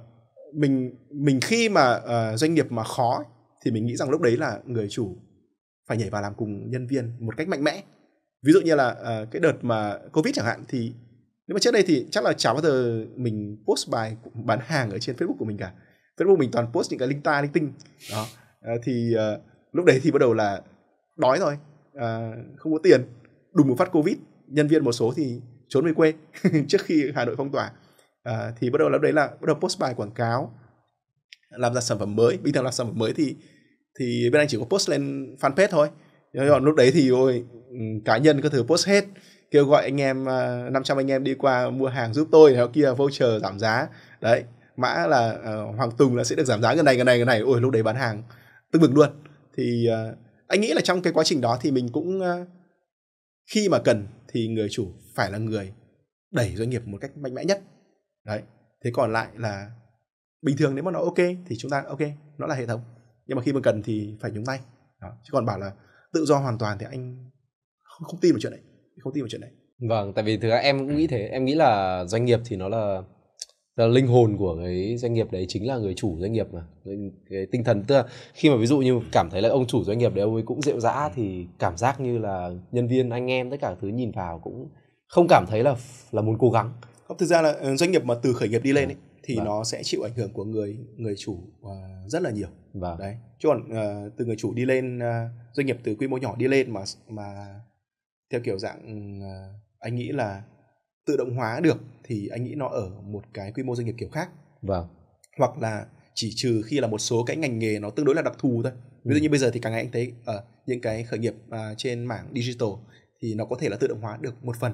mình mình khi mà uh, doanh nghiệp mà khó ấy, thì mình nghĩ rằng lúc đấy là người chủ phải nhảy vào làm cùng nhân viên một cách mạnh mẽ ví dụ như là uh, cái đợt mà covid chẳng hạn thì nếu mà trước đây thì chắc là chả bao giờ mình post bài bán hàng ở trên facebook của mình cả facebook mình toàn post những cái link ta linh tinh đó à, thì à, lúc đấy thì bắt đầu là đói rồi à, ờ, không có tiền đùng một phát covid nhân viên một số thì trốn về quê trước khi hà nội phong tỏa à, thì bắt đầu lúc đấy là bắt đầu post bài quảng cáo làm ra sản phẩm mới bình thường làm sản phẩm mới thì thì bên anh chỉ có post lên fanpage thôi còn lúc đấy thì ôi ừ, cá nhân có thứ post hết kêu gọi anh em 500 à, anh em đi qua mua hàng giúp tôi hoặc kia voucher giảm giá đấy mã là uh, hoàng tùng là sẽ được giảm giá gần này gần này gần này ôi lúc đấy bán hàng tức bực luôn thì uh, anh nghĩ là trong cái quá trình đó thì mình cũng uh, khi mà cần thì người chủ phải là người đẩy doanh nghiệp một cách mạnh mẽ nhất đấy thế còn lại là bình thường nếu mà nó ok thì chúng ta ok nó là hệ thống nhưng mà khi mà cần thì phải nhúng tay đó. chứ còn bảo là tự do hoàn toàn thì anh không, không tin vào chuyện đấy không tin vào chuyện đấy vâng tại vì thực ra em cũng nghĩ thế em nghĩ là doanh nghiệp thì nó là là linh hồn của cái doanh nghiệp đấy chính là người chủ doanh nghiệp mà cái tinh thần tức là khi mà ví dụ như cảm thấy là ông chủ doanh nghiệp đấy ông ấy cũng rượu dã thì cảm giác như là nhân viên anh em tất cả thứ nhìn vào cũng không cảm thấy là là muốn cố gắng không thực ra là ờ, doanh nghiệp mà từ khởi nghiệp đi lên ấy, vâng. thì vâng. nó sẽ chịu ảnh hưởng của người người chủ ờ, rất là nhiều vâng. đấy chứ còn ờ, từ người chủ đi lên doanh nghiệp từ quy mô nhỏ đi lên mà mà theo kiểu dạng ờ, anh nghĩ là tự động hóa được thì anh nghĩ nó ở một cái quy mô doanh nghiệp kiểu khác vâng hoặc là chỉ trừ khi là một số cái ngành nghề nó tương đối là đặc thù thôi ví dụ ừ. như bây giờ thì càng ngày anh thấy ở ờ, uh, những cái khởi nghiệp uh, trên mảng digital thì nó có thể là tự động hóa được một phần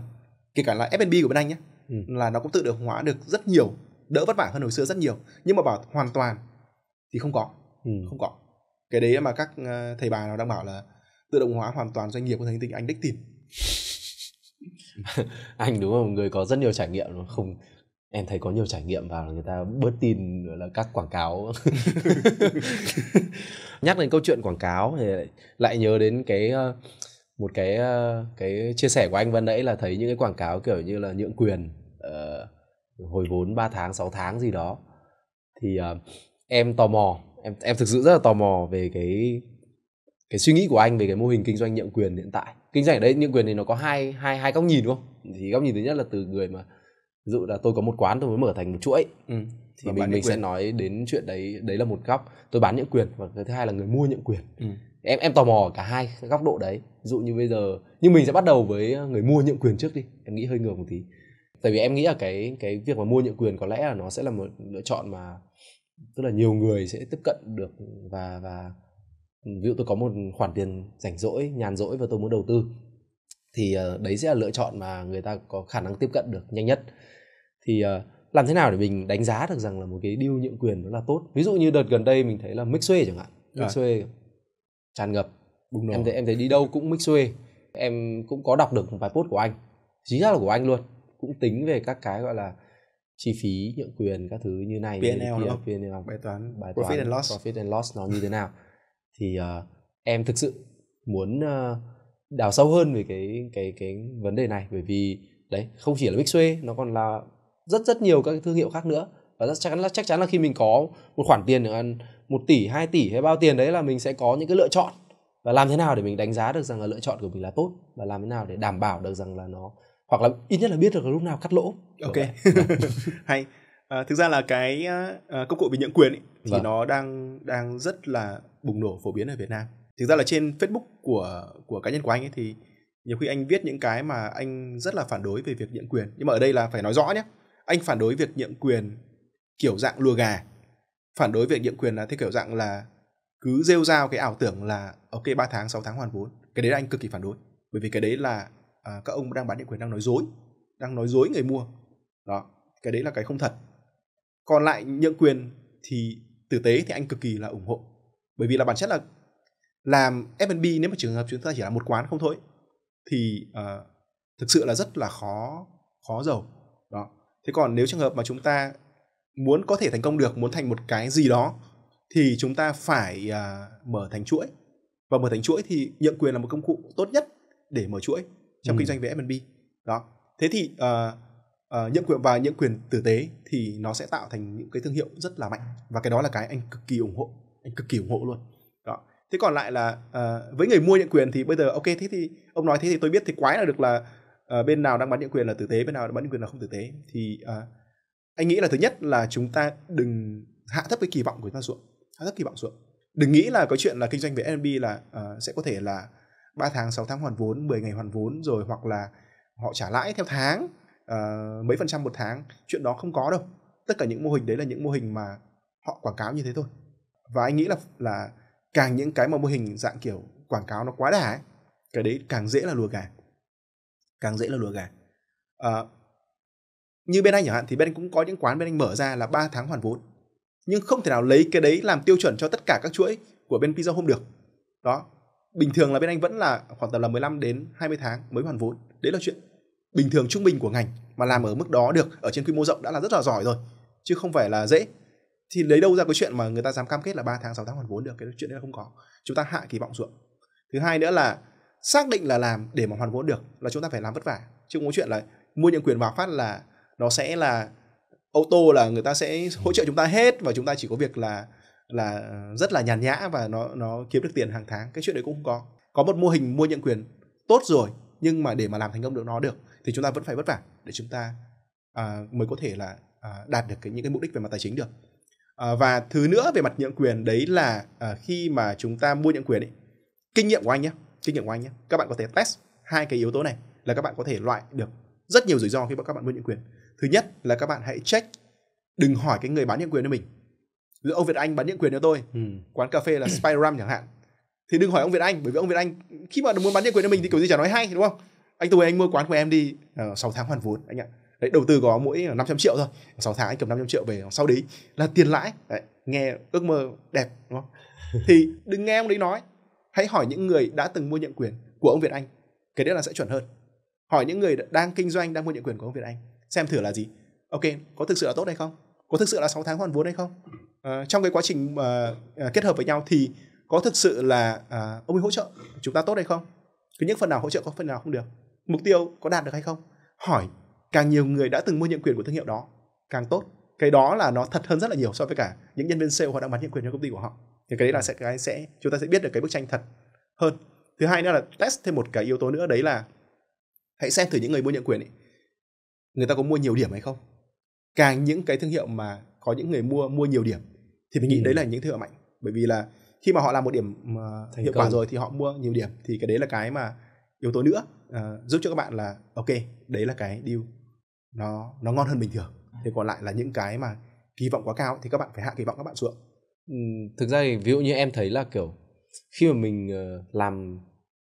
kể cả là F&B của bên anh nhé ừ. là nó cũng tự động hóa được rất nhiều đỡ vất vả hơn hồi xưa rất nhiều nhưng mà bảo hoàn toàn thì không có ừ. không có cái đấy mà các thầy bà nào đang bảo là tự động hóa hoàn toàn doanh nghiệp có thể anh đích tìm anh đúng là một người có rất nhiều trải nghiệm không em thấy có nhiều trải nghiệm vào là người ta bớt tin là các quảng cáo nhắc đến câu chuyện quảng cáo thì lại nhớ đến cái ờ, một cái ờ, cái chia sẻ của anh vân nãy là thấy những cái quảng cáo kiểu như là nhượng quyền uh, hồi vốn 3 tháng 6 tháng gì đó thì uh, em tò mò em em thực sự rất là tò mò về cái cái suy nghĩ của anh về cái mô hình kinh doanh nhượng quyền hiện tại kinh doanh ở đây những quyền thì nó có hai hai hai góc nhìn đúng không thì góc nhìn thứ nhất là từ người mà ví dụ là tôi có một quán tôi mới mở thành một chuỗi ừ. thì mình mình sẽ nói đến chuyện đấy đấy là một góc tôi bán những quyền và cái thứ hai là người mua những quyền ừ. em em tò mò cả hai góc độ đấy ví dụ như bây giờ nhưng mình sẽ bắt đầu với người mua nhượng quyền trước đi em nghĩ hơi ngược một tí tại vì em nghĩ là cái cái việc mà mua nhượng quyền có lẽ là nó sẽ là một lựa chọn mà tức là nhiều người sẽ tiếp cận được và và ví dụ tôi có một khoản tiền rảnh rỗi nhàn rỗi và tôi muốn đầu tư thì ờ, đấy sẽ là lựa chọn mà người ta có khả năng tiếp cận được nhanh nhất thì ờ, làm thế nào để mình đánh giá được rằng là một cái deal nhượng quyền nó là tốt ví dụ như đợt gần đây mình thấy là Mixway chẳng hạn Mixway tràn ngập Đúng em thấy em thấy đi đâu cũng Mixway em cũng có đọc được một vài post của anh chính xác là của anh luôn cũng tính về các cái gọi là chi phí nhượng quyền các thứ như này PNL kia, PNL bài toán bài profit toán, and loss profit and loss nó như thế nào thì uh, em thực sự muốn uh, đào sâu hơn về cái cái cái vấn đề này bởi vì đấy không chỉ là big Mixway nó còn là rất rất nhiều các thương hiệu khác nữa và rất chắc chắn là chắc chắn là khi mình có một khoản tiền được một tỷ 2 tỷ hay bao tiền đấy là mình sẽ có những cái lựa chọn và làm thế nào để mình đánh giá được rằng là lựa chọn của mình là tốt và làm thế nào để đảm bảo được rằng là nó hoặc là ít nhất là biết được lúc nào cắt lỗ ok vâng. hay À, thực ra là cái à, công cụ về nhượng quyền ấy, thì vâng. nó đang đang rất là bùng nổ phổ biến ở Việt Nam. Thực ra là trên Facebook của của cá nhân của anh ấy thì nhiều khi anh viết những cái mà anh rất là phản đối về việc nhượng quyền. Nhưng mà ở đây là phải nói rõ nhé. Anh phản đối việc nhượng quyền kiểu dạng lùa gà. Phản đối việc nhượng quyền là theo kiểu dạng là cứ rêu rao cái ảo tưởng là ok 3 tháng 6 tháng hoàn vốn. Cái đấy là anh cực kỳ phản đối. Bởi vì cái đấy là à, các ông đang bán nhượng quyền đang nói dối, đang nói dối người mua. Đó, cái đấy là cái không thật còn lại nhượng quyền thì tử tế thì anh cực kỳ là ủng hộ bởi vì là bản chất là làm F&B nếu mà trường hợp chúng ta chỉ là một quán không thôi thì uh, thực sự là rất là khó khó giàu đó thế còn nếu trường hợp mà chúng ta muốn có thể thành công được muốn thành một cái gì đó thì chúng ta phải uh, mở thành chuỗi và mở thành chuỗi thì nhượng quyền là một công cụ tốt nhất để mở chuỗi trong ừ. kinh doanh về F&B đó thế thì uh, Ờ, nhận quyền và những quyền tử tế thì nó sẽ tạo thành những cái thương hiệu rất là mạnh và cái đó là cái anh cực kỳ ủng hộ anh cực kỳ ủng hộ luôn đó thế còn lại là uh, với người mua nhượng quyền thì bây giờ ok thế thì ông nói thế thì tôi biết thì quái là được là uh, bên nào đang bán nhượng quyền là tử tế bên nào đang bán nhượng quyền là không tử tế thì uh, anh nghĩ là thứ nhất là chúng ta đừng hạ thấp cái kỳ vọng của chúng ta xuống hạ thấp kỳ vọng xuống đừng nghĩ là có chuyện là kinh doanh về F&B là uh, sẽ có thể là 3 tháng 6 tháng hoàn vốn 10 ngày hoàn vốn rồi hoặc là họ trả lãi theo tháng uh, mấy phần trăm một tháng chuyện đó không có đâu tất cả những mô hình đấy là những mô hình mà họ quảng cáo như thế thôi và anh nghĩ là là càng những cái mà mô hình dạng kiểu quảng cáo nó quá đà ấy, cái đấy càng dễ là lùa gà càng dễ là lùa gà à, ờ, như bên anh chẳng hạn thì bên anh cũng có những quán bên anh mở ra là 3 tháng hoàn vốn nhưng không thể nào lấy cái đấy làm tiêu chuẩn cho tất cả các chuỗi của bên pizza Home được đó bình thường là bên anh vẫn là khoảng tầm là 15 đến 20 tháng mới hoàn vốn đấy là chuyện bình thường trung bình của ngành mà làm ở mức đó được ở trên quy mô rộng đã là rất là giỏi rồi chứ không phải là dễ thì lấy đâu ra cái chuyện mà người ta dám cam kết là 3 tháng 6 tháng hoàn vốn được cái chuyện đấy là không có chúng ta hạ kỳ vọng ruộng thứ hai nữa là xác định là làm để mà hoàn vốn được là chúng ta phải làm vất vả chứ không có chuyện là mua những quyền vào phát là nó sẽ là ô tô là người ta sẽ hỗ trợ chúng ta hết và chúng ta chỉ có việc là là rất là nhàn nhã và nó nó kiếm được tiền hàng tháng cái chuyện đấy cũng không có có một mô hình mua nhận quyền tốt rồi nhưng mà để mà làm thành công được nó được thì chúng ta vẫn phải vất vả để chúng ta à, mới có thể là à, đạt được cái, những cái mục đích về mặt tài chính được à, và thứ nữa về mặt nhượng quyền đấy là à, khi mà chúng ta mua nhượng quyền ấy, kinh nghiệm của anh nhé kinh nghiệm của anh nhé các bạn có thể test hai cái yếu tố này là các bạn có thể loại được rất nhiều rủi ro khi mà các bạn mua nhượng quyền thứ nhất là các bạn hãy check đừng hỏi cái người bán nhượng quyền cho mình giữa ông Việt Anh bán nhượng quyền cho tôi ừ. quán cà phê là Spiram chẳng hạn thì đừng hỏi ông Việt Anh bởi vì ông Việt Anh khi mà muốn bán nhượng quyền cho mình thì kiểu gì chả nói hay đúng không anh tôi anh mua quán của em đi ờ, ừ. uh, 6 tháng hoàn vốn anh ạ đấy đầu tư có mỗi 500 triệu thôi 6 tháng anh cầm 500 triệu về sau đấy là tiền lãi đấy, nghe ước mơ đẹp đúng không thì đừng nghe ông đấy nói hãy hỏi những người đã từng mua nhận quyền của ông Việt Anh cái đấy là sẽ chuẩn hơn hỏi những người đang kinh doanh đang mua nhận quyền của ông Việt Anh xem thử là gì ok có thực sự là tốt hay không có thực sự là 6 tháng hoàn vốn hay không à, trong cái quá trình mà à, kết hợp với nhau thì có thực sự là à, ông ấy hỗ trợ chúng ta tốt hay không cái những phần nào hỗ trợ có phần nào không được mục tiêu có đạt được hay không hỏi càng nhiều người đã từng mua nhượng quyền của thương hiệu đó càng tốt cái đó là nó thật hơn rất là nhiều so với cả những nhân viên sale họ đang bán nhượng quyền cho công ty của họ thì cái đấy là ừ. sẽ cái sẽ chúng ta sẽ biết được cái bức tranh thật hơn thứ hai nữa là test thêm một cái yếu tố nữa đấy là hãy xem thử những người mua nhượng quyền ấy người ta có mua nhiều điểm hay không càng những cái thương hiệu mà có những người mua mua nhiều điểm thì mình nghĩ ừ. đấy là những thương hiệu mạnh bởi vì là khi mà họ làm một điểm ờ, Thành hiệu quả rồi thì họ mua nhiều điểm thì cái đấy là cái mà yếu tố nữa uh, giúp cho các bạn là ok đấy là cái deal nó nó ngon hơn bình thường thế còn lại là những cái mà kỳ vọng quá cao thì các bạn phải hạ kỳ vọng các bạn xuống thực ra thì ví dụ như em thấy là kiểu khi mà mình ờ, làm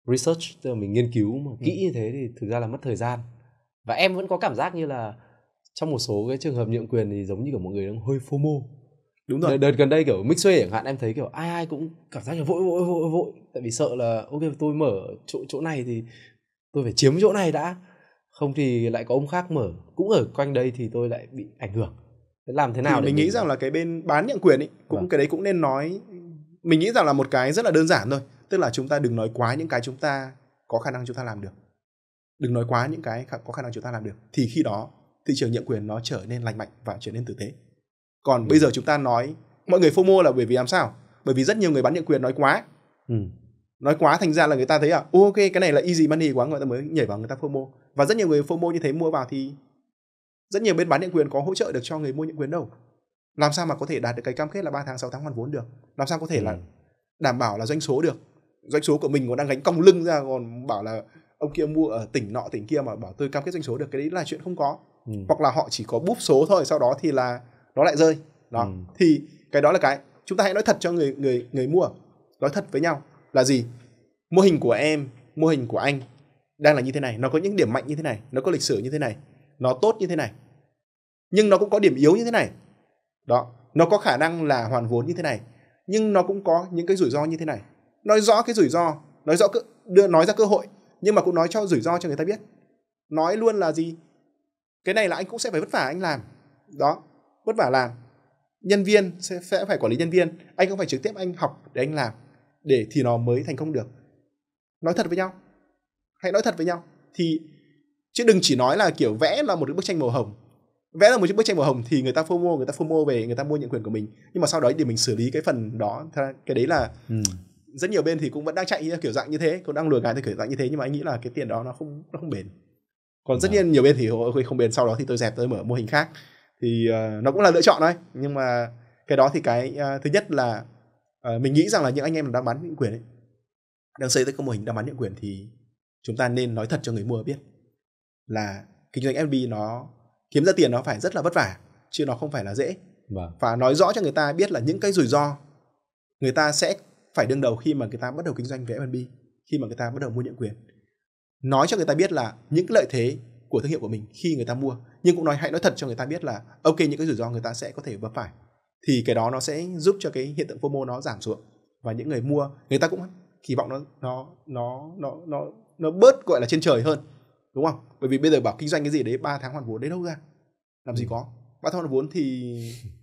research tức là mình nghiên cứu mà ừ. kỹ ừ. như thế thì thực ra là mất thời gian và em vẫn có cảm giác như là trong một số cái trường hợp nhượng quyền thì giống như kiểu mọi người đang hơi fomo đúng rồi đợt, gần đây kiểu mix chẳng hạn em thấy kiểu ai ai cũng cảm giác là vội vội vội vội tại vì sợ là ok tôi mở chỗ chỗ này thì tôi phải chiếm chỗ này đã không thì lại có ông khác mở cũng ở quanh đây thì tôi lại bị ảnh hưởng thế làm thế nào thì mình nghĩ mình... rằng là cái bên bán nhượng quyền ấy cũng vâng. cái đấy cũng nên nói mình nghĩ rằng là một cái rất là đơn giản thôi tức là chúng ta đừng nói quá những cái chúng ta có khả năng chúng ta làm được đừng nói quá những cái có khả năng chúng ta làm được thì khi đó thị trường nhượng quyền nó trở nên lành mạnh và trở nên tử tế còn ừ. bây giờ chúng ta nói mọi người phô mua là bởi vì làm sao bởi vì rất nhiều người bán nhượng quyền nói quá ừ nói quá thành ra là người ta thấy à ok cái này là easy money quá người ta mới nhảy vào người ta fomo và rất nhiều người fomo như thế mua vào thì rất nhiều bên bán nhượng quyền có hỗ trợ được cho người mua nhượng quyền đâu làm sao mà có thể đạt được cái cam kết là 3 tháng 6 tháng hoàn vốn được làm sao có thể ừ. là đảm bảo là doanh số được doanh số của mình còn đang gánh cong lưng ra còn bảo là ông kia mua ở tỉnh nọ tỉnh kia mà bảo tôi cam kết doanh số được cái đấy là chuyện không có ừ. hoặc là họ chỉ có búp số thôi sau đó thì là nó lại rơi đó ừ. thì cái đó là cái chúng ta hãy nói thật cho người người người mua nói thật với nhau là gì mô hình của em mô hình của anh đang là như thế này nó có những điểm mạnh như thế này nó có lịch sử như thế này nó tốt như thế này nhưng nó cũng có điểm yếu như thế này đó nó có khả năng là hoàn vốn như thế này nhưng nó cũng có những cái rủi ro như thế này nói rõ cái rủi ro nói rõ đưa nói ra cơ hội nhưng mà cũng nói cho rủi ro cho người ta biết nói luôn là gì cái này là anh cũng sẽ phải vất vả anh làm đó vất vả làm nhân viên sẽ, sẽ phải quản lý nhân viên anh không phải trực tiếp anh học để anh làm để thì nó mới thành công được nói thật với nhau hãy nói thật với nhau thì chứ đừng chỉ nói là kiểu vẽ là một cái bức tranh màu hồng vẽ là một cái bức tranh màu hồng thì người ta phô fomo người ta phô fomo về người ta mua nhận quyền của mình nhưng mà sau đó để mình xử lý cái phần đó cái đấy là ừ. rất nhiều bên thì cũng vẫn đang chạy kiểu dạng như thế cũng đang lừa gạt theo kiểu dạng như thế nhưng mà anh nghĩ là cái tiền đó nó không nó không bền còn rất dạ. nhiên nhiều bên thì không bền sau đó thì tôi dẹp tôi mở mô hình khác thì uh, nó cũng là lựa chọn thôi nhưng mà cái đó thì cái uh, thứ nhất là à, mình nghĩ rằng là những anh em đang bán những quyền ấy, đang xây tới các mô hình đang bán những quyền thì chúng ta nên nói thật cho người mua biết là kinh doanh FB nó kiếm ra tiền nó phải rất là vất vả chứ nó không phải là dễ vâng. và nói rõ cho người ta biết là những cái rủi ro người ta sẽ phải đương đầu khi mà người ta bắt đầu kinh doanh về F&B khi mà người ta bắt đầu mua những quyền nói cho người ta biết là những lợi thế của thương hiệu của mình khi người ta mua nhưng cũng nói hãy nói thật cho người ta biết là ok những cái rủi ro người ta sẽ có thể vấp phải thì cái đó nó sẽ giúp cho cái hiện tượng FOMO nó giảm xuống và những người mua người ta cũng kỳ vọng nó nó nó nó nó nó bớt gọi là trên trời hơn đúng không bởi vì bây giờ bảo kinh doanh cái gì đấy 3 tháng hoàn vốn đấy đâu ra làm gì ừ. có ba tháng hoàn vốn thì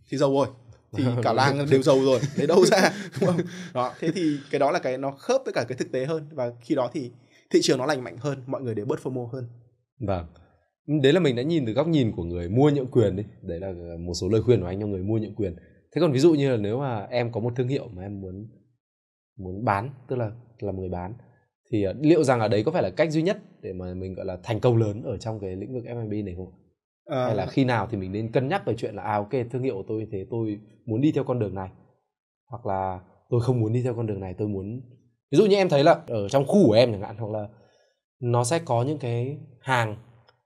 thì giàu rồi thì cả làng đều giàu rồi đấy đâu ra đúng không đó thế thì cái đó là cái nó khớp với cả cái thực tế hơn và khi đó thì thị trường nó lành mạnh hơn mọi người đều bớt fomo hơn vâng đấy là mình đã nhìn từ góc nhìn của người mua nhượng quyền đi đấy là một số lời khuyên của anh cho người mua nhượng quyền thế còn ví dụ như là nếu mà em có một thương hiệu mà em muốn muốn bán tức là là người bán thì ờ, liệu rằng ở đấy có phải là cách duy nhất để mà mình gọi là thành công lớn ở trong cái lĩnh vực F&B này không? À, hay là ờ. khi nào thì mình nên cân nhắc về chuyện là à ok thương hiệu của tôi thế tôi muốn đi theo con đường này hoặc là tôi không muốn đi theo con đường này tôi muốn ví dụ như em thấy là ở trong khu của em chẳng hạn hoặc là nó sẽ có những cái hàng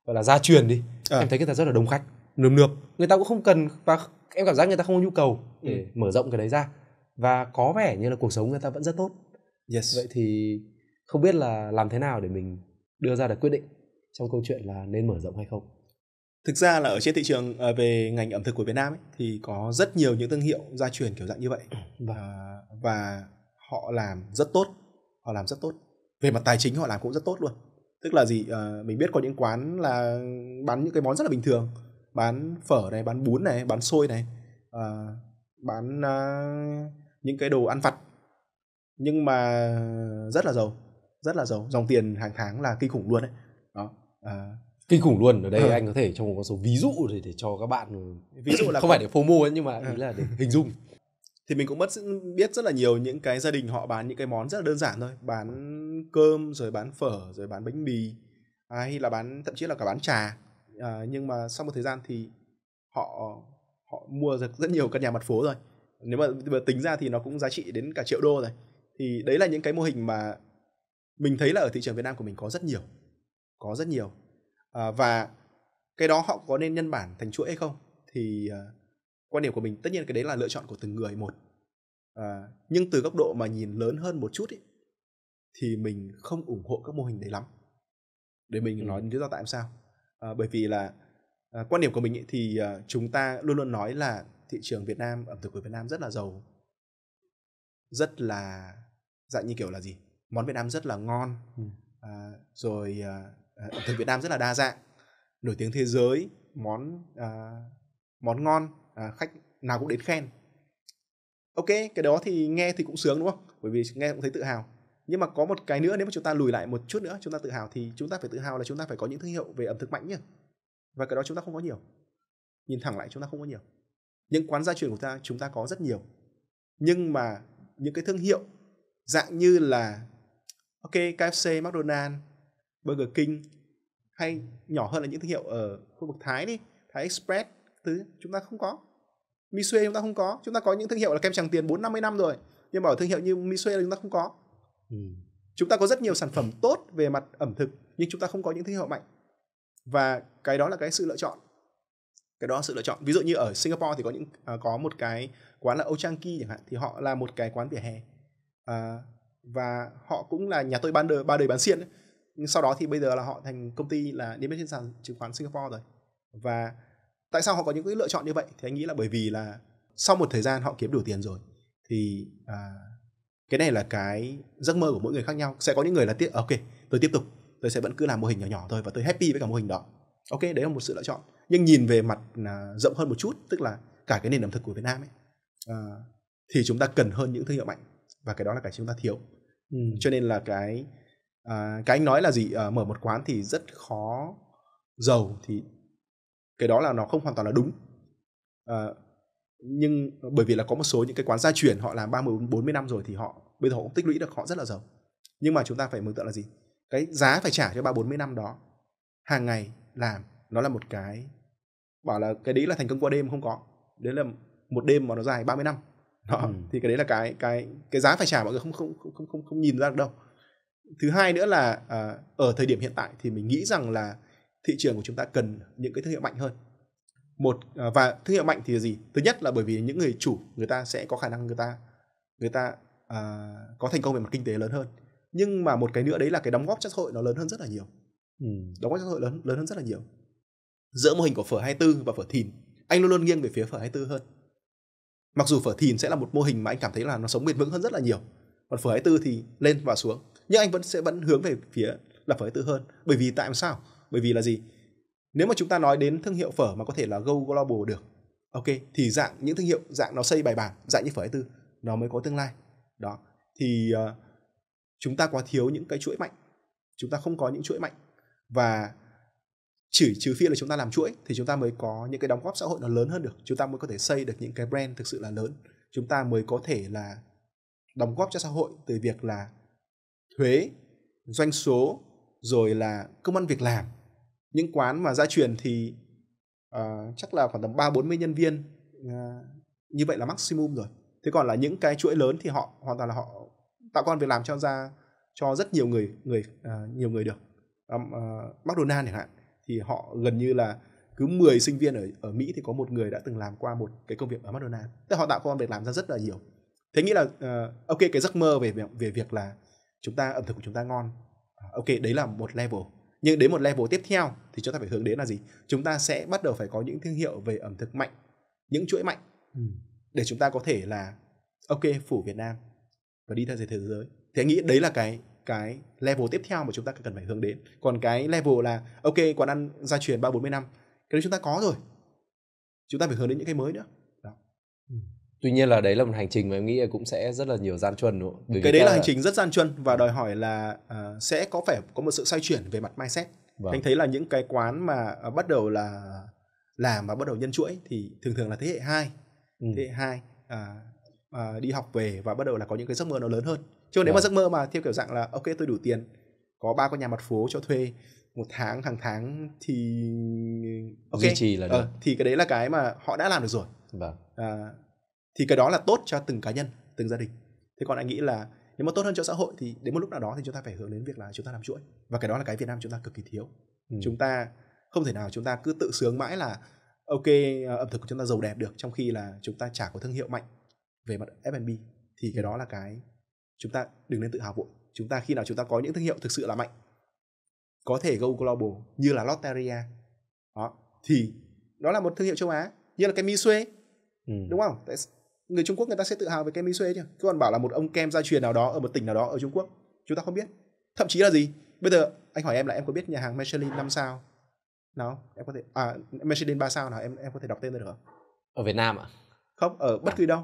gọi là gia truyền đi à. em thấy cái ta rất là đông khách nườm nượp người ta cũng không cần và em cảm giác người ta không có nhu cầu để ừ. mở rộng cái đấy ra và có vẻ như là cuộc sống người ta vẫn rất tốt yes. vậy thì không biết là làm thế nào để mình đưa ra được quyết định trong câu chuyện là nên mở rộng hay không thực ra là ở trên thị trường à, về ngành ẩm thực của Việt Nam ấy, thì có rất nhiều những thương hiệu gia truyền kiểu dạng như vậy và vâng. và họ làm rất tốt họ làm rất tốt về mặt tài chính họ làm cũng rất tốt luôn tức là gì à, mình biết có những quán là bán những cái món rất là bình thường bán phở này bán bún này bán xôi này à, bán à, những cái đồ ăn vặt nhưng mà rất là giàu rất là giàu dòng tiền hàng tháng là kinh khủng luôn đấy đó à, kinh khủng luôn ở đây ừ. anh có thể cho một con số ví dụ để để cho các bạn ví dụ là không phải để phô ấy nhưng mà ừ. ý là để hình dung thì mình cũng mất biết rất là nhiều những cái gia đình họ bán những cái món rất là đơn giản thôi bán cơm rồi bán phở rồi bán bánh mì hay là bán thậm chí là cả bán trà à, nhưng mà sau một thời gian thì họ họ mua được rất nhiều căn nhà mặt phố rồi nếu mà, mà tính ra thì nó cũng giá trị đến cả triệu đô rồi thì đấy là những cái mô hình mà mình thấy là ở thị trường Việt Nam của mình có rất nhiều có rất nhiều à, và cái đó họ có nên nhân bản thành chuỗi hay không thì à, quan điểm của mình tất nhiên cái đấy là lựa chọn của từng người một à, nhưng từ góc độ mà nhìn lớn hơn một chút ý, thì mình không ủng hộ các mô hình đấy lắm để mình ừ. nói lý do tại sao à, bởi vì là à, quan điểm của mình ý, thì à, chúng ta luôn luôn nói là thị trường Việt Nam ẩm thực của Việt Nam rất là giàu rất là dạng như kiểu là gì món Việt Nam rất là ngon à, rồi à, ẩm thực Việt Nam rất là đa dạng nổi tiếng thế giới món à, món ngon à, khách nào cũng đến khen ok cái đó thì nghe thì cũng sướng đúng không bởi vì nghe cũng thấy tự hào nhưng mà có một cái nữa nếu mà chúng ta lùi lại một chút nữa chúng ta tự hào thì chúng ta phải tự hào là chúng ta phải có những thương hiệu về ẩm thực mạnh nhá và cái đó chúng ta không có nhiều nhìn thẳng lại chúng ta không có nhiều những quán gia truyền của ta chúng ta có rất nhiều nhưng mà những cái thương hiệu dạng như là ok KFC, mcdonald Burger King hay nhỏ hơn là những thương hiệu ở khu vực Thái đi, Thái Express thứ chúng ta không có. Misue chúng ta không có, chúng ta có những thương hiệu là kem Tràng Tiền bốn năm 50 năm rồi, nhưng mà ở thương hiệu như Misue chúng ta không có chúng ta có rất nhiều sản phẩm tốt về mặt ẩm thực nhưng chúng ta không có những thương hiệu mạnh và cái đó là cái sự lựa chọn cái đó là sự lựa chọn ví dụ như ở Singapore thì có những à, có một cái quán là Ochanki chẳng hạn thì họ là một cái quán vỉa hè à, và họ cũng là nhà tôi ban đời ba đời bán xiên nhưng sau đó thì bây giờ là họ thành công ty là niêm yết trên sàn chứng khoán Singapore rồi và tại sao họ có những cái lựa chọn như vậy thì anh nghĩ là bởi vì là sau một thời gian họ kiếm đủ tiền rồi thì à, cái này là cái giấc mơ của mỗi người khác nhau sẽ có những người là tiếp ok tôi tiếp tục tôi sẽ vẫn cứ làm mô hình nhỏ nhỏ thôi và tôi happy với cả mô hình đó ok đấy là một sự lựa chọn nhưng nhìn về mặt à, rộng hơn một chút tức là cả cái nền ẩm thực của việt nam ấy à, thì chúng ta cần hơn những thương hiệu mạnh và cái đó là cái chúng ta thiếu ừ. cho nên là cái à, cái anh nói là gì à, mở một quán thì rất khó giàu thì cái đó là nó không hoàn toàn là đúng à, nhưng bởi vì là có một số những cái quán gia truyền họ làm 30 40 năm rồi thì họ bây giờ họ cũng tích lũy được họ rất là giàu nhưng mà chúng ta phải mừng tượng là gì cái giá phải trả cho ba bốn mươi năm đó hàng ngày làm nó là một cái bảo là cái đấy là thành công qua đêm không có đấy là một đêm mà nó dài 30 năm đó ừ. thì cái đấy là cái cái cái giá phải trả mọi người không không không không không, không nhìn ra được đâu thứ hai nữa là à, ở thời điểm hiện tại thì mình nghĩ rằng là thị trường của chúng ta cần những cái thương hiệu mạnh hơn một à, và thương hiệu mạnh thì là gì thứ nhất là bởi vì những người chủ người ta sẽ có khả năng người ta người ta à, có thành công về mặt kinh tế lớn hơn nhưng mà một cái nữa đấy là cái đóng góp cho xã hội nó lớn hơn rất là nhiều ừ. đóng góp cho xã hội lớn lớn hơn rất là nhiều giữa mô hình của phở 24 và phở thìn anh luôn luôn nghiêng về phía phở 24 hơn mặc dù phở thìn sẽ là một mô hình mà anh cảm thấy là nó sống bền vững hơn rất là nhiều còn phở 24 thì lên và xuống nhưng anh vẫn sẽ vẫn hướng về phía là phở 24 hơn bởi vì tại sao bởi vì là gì nếu mà chúng ta nói đến thương hiệu phở mà có thể là go global được ok thì dạng những thương hiệu dạng nó xây bài bản dạng như phở 24 nó mới có tương lai đó thì ờ, chúng ta quá thiếu những cái chuỗi mạnh chúng ta không có những chuỗi mạnh và chỉ trừ phi là chúng ta làm chuỗi thì chúng ta mới có những cái đóng góp xã hội nó lớn hơn được chúng ta mới có thể xây được những cái brand thực sự là lớn chúng ta mới có thể là đóng góp cho xã hội từ việc là thuế doanh số rồi là công ăn việc làm những quán mà gia truyền thì uh, chắc là khoảng tầm ba bốn mươi nhân viên uh, như vậy là maximum rồi thế còn là những cái chuỗi lớn thì họ hoàn toàn là họ tạo con việc làm cho ra cho rất nhiều người người à, nhiều người được à, à, McDonald chẳng hạn thì họ gần như là cứ 10 sinh viên ở ở Mỹ thì có một người đã từng làm qua một cái công việc ở McDonald tức họ tạo con việc làm ra rất là nhiều thế nghĩa là uh, ok cái giấc mơ về về việc là chúng ta ẩm thực của chúng ta ngon à, ok đấy là một level nhưng đến một level tiếp theo thì chúng ta phải hướng đến là gì chúng ta sẽ bắt đầu phải có những thương hiệu về ẩm thực mạnh những chuỗi mạnh ừ để chúng ta có thể là ok phủ Việt Nam và đi theo thế giới thì anh nghĩ đấy là cái cái level tiếp theo mà chúng ta cần phải hướng đến còn cái level là ok quán ăn gia truyền ba bốn mươi năm cái đó chúng ta có rồi chúng ta phải hướng đến những cái mới nữa Đó. Ừ. tuy nhiên là đấy là một hành trình mà em nghĩ cũng sẽ rất là nhiều gian truân đúng không? cái đấy là, hành trình rất gian truân và đòi hỏi là uh, sẽ có phải có một sự xoay chuyển về mặt mindset vâng. anh thấy là những cái quán mà uh, bắt đầu là làm và bắt đầu nhân chuỗi thì thường thường là thế hệ hai Ừ. thế hai à, à, đi học về và bắt đầu là có những cái giấc mơ nó lớn hơn chứ nếu mà vâng. giấc mơ mà theo kiểu dạng là ok tôi đủ tiền có ba con nhà mặt phố cho thuê một tháng hàng tháng thì ok duy trì là ờ, được. Ờ, thì cái đấy là cái mà họ đã làm được rồi vâng. à, thì cái đó là tốt cho từng cá nhân từng gia đình thế còn anh nghĩ là nếu mà tốt hơn cho xã hội thì đến một lúc nào đó thì chúng ta phải hướng đến việc là chúng ta làm chuỗi và cái đó là cái Việt Nam chúng ta cực kỳ thiếu ừ. chúng ta không thể nào chúng ta cứ tự sướng mãi là ok ờ, ẩm thực của chúng ta giàu đẹp được trong khi là chúng ta chả có thương hiệu mạnh về mặt F&B thì cái ừ. đó là cái chúng ta đừng nên tự hào vội chúng ta khi nào chúng ta có những thương hiệu thực sự là mạnh có thể go global như là Lotteria đó thì đó là một thương hiệu châu Á như là cái Misue ừ. đúng không Tại người Trung Quốc người ta sẽ tự hào về cái Misue chứ cứ còn bảo là một ông kem gia truyền nào đó ở một tỉnh nào đó ở Trung Quốc chúng ta không biết thậm chí là gì bây giờ anh hỏi em là em có biết nhà hàng Michelin năm sao nào em có thể à Mercedes ba sao nào em em có thể đọc tên ra được không ở Việt Nam ạ à? không ở bất à. cứ đâu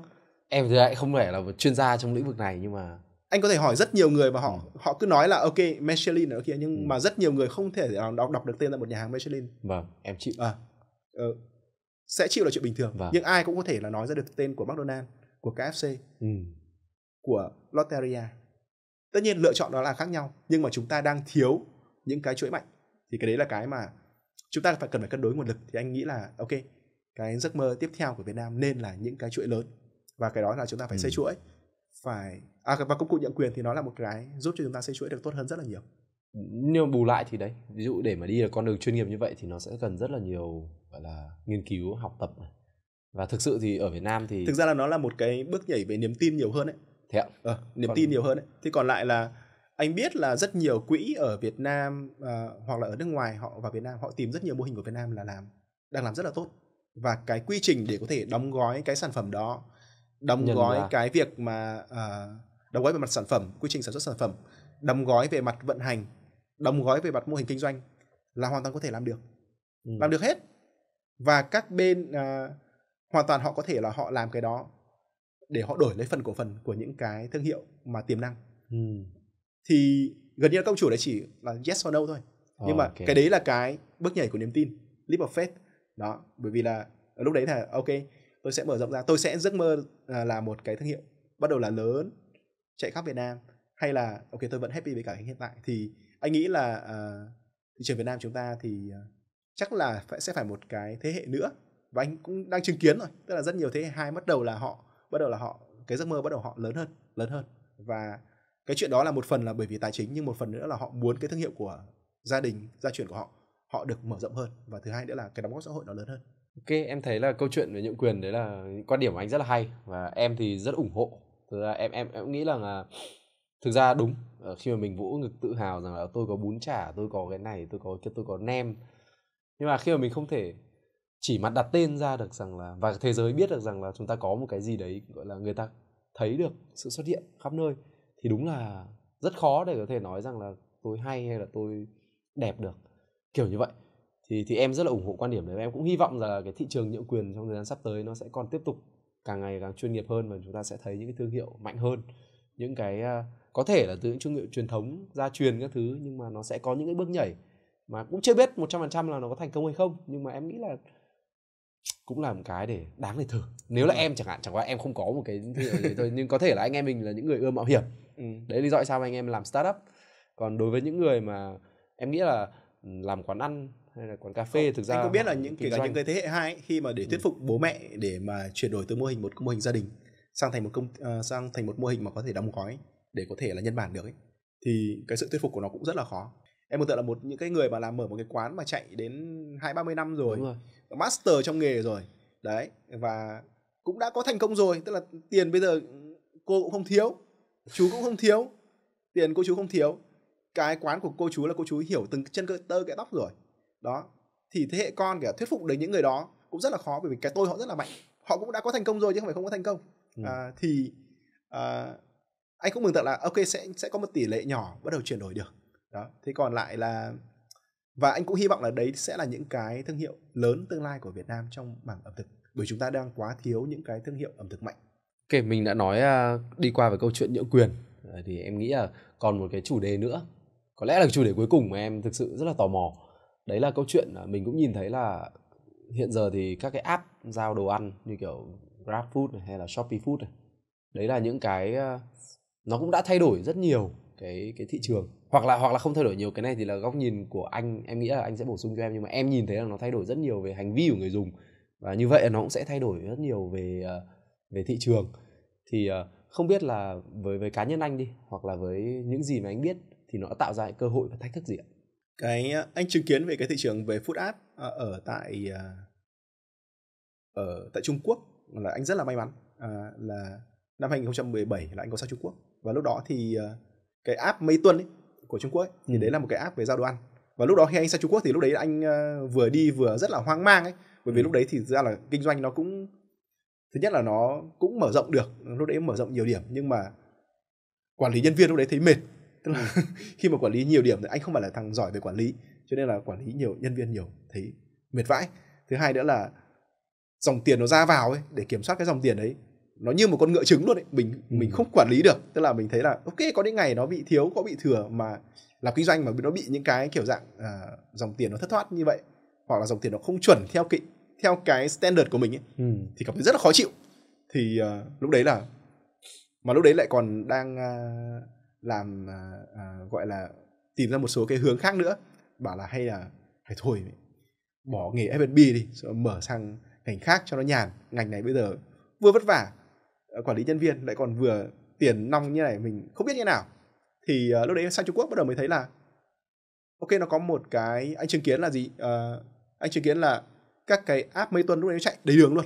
em thì lại không phải là một chuyên gia trong lĩnh vực này nhưng mà anh có thể hỏi rất nhiều người và họ ừ. họ cứ nói là ok Michelin ở kia nhưng ừ. mà rất nhiều người không thể à, đọc đọc được tên là một nhà hàng Michelin vâng em chịu à, ừ, sẽ chịu là chuyện bình thường vâng. nhưng ai cũng có thể là nói ra được tên của McDonald của KFC ừ. của Lotteria tất nhiên lựa chọn đó là khác nhau nhưng mà chúng ta đang thiếu những cái chuỗi mạnh thì cái đấy là cái mà chúng ta phải cần phải cân đối nguồn lực thì anh nghĩ là ok cái giấc mơ tiếp theo của Việt Nam nên là những cái chuỗi lớn và cái đó là chúng ta phải ừ. xây chuỗi phải à, và công cụ nhận quyền thì nó là một cái giúp cho chúng ta xây chuỗi được tốt hơn rất là nhiều nhưng mà bù lại thì đấy ví dụ để mà đi được con đường chuyên nghiệp như vậy thì nó sẽ cần rất là nhiều gọi là nghiên cứu học tập và thực sự thì ở Việt Nam thì thực ra là nó là một cái bước nhảy về niềm tin nhiều hơn đấy thế ạ à, niềm còn... tin nhiều hơn đấy thì còn lại là anh biết là rất nhiều quỹ ở Việt Nam uh, hoặc là ở nước ngoài họ vào Việt Nam họ tìm rất nhiều mô hình của Việt Nam là làm đang làm rất là tốt và cái quy trình để có thể đóng gói cái sản phẩm đó đóng Nhân gói ra. cái việc mà uh, đóng gói về mặt sản phẩm quy trình sản xuất sản phẩm đóng gói về mặt vận hành đóng gói về mặt mô hình kinh doanh là hoàn toàn có thể làm được ừ. làm được hết và các bên uh, hoàn toàn họ có thể là họ làm cái đó để họ đổi lấy phần cổ phần của những cái thương hiệu mà tiềm năng ừ thì gần như là công chủ này chỉ là yes or no thôi nhưng mà okay. cái đấy là cái bước nhảy của niềm tin leap of faith đó bởi vì là lúc đấy là ok tôi sẽ mở rộng ra tôi sẽ giấc mơ là một cái thương hiệu bắt đầu là lớn chạy khắp Việt Nam hay là ok tôi vẫn happy với cả hiện tại thì anh nghĩ là uh, thị trường Việt Nam chúng ta thì uh, chắc là phải, sẽ phải một cái thế hệ nữa và anh cũng đang chứng kiến rồi tức là rất nhiều thế hệ hai bắt đầu là họ bắt đầu là họ cái giấc mơ bắt đầu họ lớn hơn lớn hơn và cái chuyện đó là một phần là bởi vì tài chính nhưng một phần nữa là họ muốn cái thương hiệu của gia đình gia truyền của họ họ được mở rộng hơn và thứ hai nữa là cái đóng góp xã hội nó lớn hơn ok em thấy là câu chuyện về nhượng quyền đấy là quan điểm của anh rất là hay và em thì rất ủng hộ thực ra em em em nghĩ là thực ra đúng ờ, khi mà mình vũ ngực tự hào rằng là tôi có bún chả tôi có cái này tôi có kia tôi có nem nhưng mà khi mà mình không thể chỉ mặt đặt tên ra được rằng là và thế giới biết được rằng là chúng ta có một cái gì đấy gọi là người ta thấy được sự xuất hiện khắp nơi thì đúng là rất khó để có thể nói rằng là tôi hay hay là tôi đẹp được kiểu như vậy thì thì em rất là ủng hộ quan điểm đấy và em cũng hy vọng rằng là cái thị trường nhượng quyền trong thời gian sắp tới nó sẽ còn tiếp tục càng ngày càng chuyên nghiệp hơn và chúng ta sẽ thấy những cái thương hiệu mạnh hơn những cái à, có thể là từ những thương hiệu truyền thống gia truyền các thứ nhưng mà nó sẽ có những cái bước nhảy mà cũng chưa biết 100% là nó có thành công hay không nhưng mà em nghĩ là cũng là một cái để đáng để thử nếu là em chẳng hạn chẳng qua em không có một cái thôi nhưng có thể là anh em mình là những người ưa mạo hiểm ừ. đấy lý do sao anh em làm startup còn đối với những người mà em nghĩ là làm quán ăn hay là quán cà phê Không, thực ra anh có biết là những kể cả những người thế hệ hai khi mà để thuyết ừ. phục bố mẹ để mà chuyển đổi từ mô hình một mô hình gia đình sang thành một công uh, sang thành một mô hình mà có thể đóng gói để có thể là nhân bản được ấy, thì cái sự thuyết phục của nó cũng rất là khó em tưởng là một những cái người mà làm mở một cái quán mà chạy đến hai ba mươi năm rồi, rồi master trong nghề rồi đấy và cũng đã có thành công rồi tức là tiền bây giờ cô cũng không thiếu chú cũng không thiếu tiền cô chú không thiếu cái quán của cô chú là cô chú hiểu từng chân cơ tơ cái tóc rồi đó thì thế hệ con kể thuyết phục được những người đó cũng rất là khó bởi vì cái tôi họ rất là mạnh họ cũng đã có thành công rồi chứ không phải không có thành công ừ. à, thì à, anh cũng mừng tượng là ok sẽ sẽ có một tỷ lệ nhỏ bắt đầu chuyển đổi được đó thế còn lại là và anh cũng hy vọng là đấy sẽ là những cái thương hiệu lớn tương lai của Việt Nam trong mảng ẩm thực bởi chúng ta đang quá thiếu những cái thương hiệu ẩm thực mạnh Ok, mình đã nói uh, đi qua về câu chuyện nhượng quyền à, thì em nghĩ là còn một cái chủ đề nữa. Có lẽ là chủ đề cuối cùng mà em thực sự rất là tò mò. Đấy là câu chuyện mình cũng nhìn thấy là hiện giờ thì các cái app giao đồ ăn như kiểu GrabFood này hay là Shopee Food này. Đấy là những cái uh, nó cũng đã thay đổi rất nhiều cái cái thị trường hoặc là hoặc là không thay đổi nhiều cái này thì là góc nhìn của anh em nghĩ là anh sẽ bổ sung cho em nhưng mà em nhìn thấy là nó thay đổi rất nhiều về hành vi của người dùng và như vậy nó cũng sẽ thay đổi rất nhiều về uh, về thị trường thì ờ, không biết là với với cá nhân anh đi hoặc là với những gì mà anh biết thì nó tạo ra những cơ hội và thách thức gì ạ? Cái ờ, anh chứng kiến về cái thị trường về food app ờ, ở tại ở tại Trung Quốc là anh rất là may mắn à, là năm 2017 là anh có sang Trung Quốc và lúc đó thì cái app mấy tuần ấy, của Trung Quốc ấy, thì ừ. đấy là một cái app về giao đồ ăn và lúc đó khi anh sang Trung Quốc thì lúc đấy anh vừa đi vừa rất là hoang mang ấy bởi vì ừ. lúc đấy thì ra là kinh doanh nó cũng thứ nhất là nó cũng mở rộng được lúc đấy mở rộng nhiều điểm nhưng mà quản lý nhân viên lúc đấy thấy mệt tức là ừ. khi mà quản lý nhiều điểm thì anh không phải là thằng giỏi về quản lý cho nên là quản lý nhiều nhân viên nhiều thấy mệt vãi thứ hai nữa là dòng tiền nó ra vào ấy để kiểm soát cái dòng tiền đấy nó như một con ngựa trứng luôn ấy mình ừ. mình không quản lý được tức là mình thấy là ok có những ngày nó bị thiếu có bị thừa mà làm kinh doanh mà nó bị những cái kiểu dạng à, dòng tiền nó thất thoát như vậy hoặc là dòng tiền nó không chuẩn theo kịch theo cái standard của mình ấy, ừ. thì cảm thấy rất là khó chịu thì uh, lúc đấy là mà lúc đấy lại còn đang uh, làm uh, uh, gọi là tìm ra một số cái hướng khác nữa bảo là hay là phải thôi bỏ nghề F&B đi rồi mở sang ngành khác cho nó nhàn ngành này bây giờ vừa vất vả quản lý nhân viên lại còn vừa tiền nong như này mình không biết như nào thì uh, lúc đấy sang Trung Quốc bắt đầu mới thấy là ok nó có một cái anh chứng kiến là gì uh, anh chứng kiến là các cái app mây tuần lúc đấy nó chạy đầy đường luôn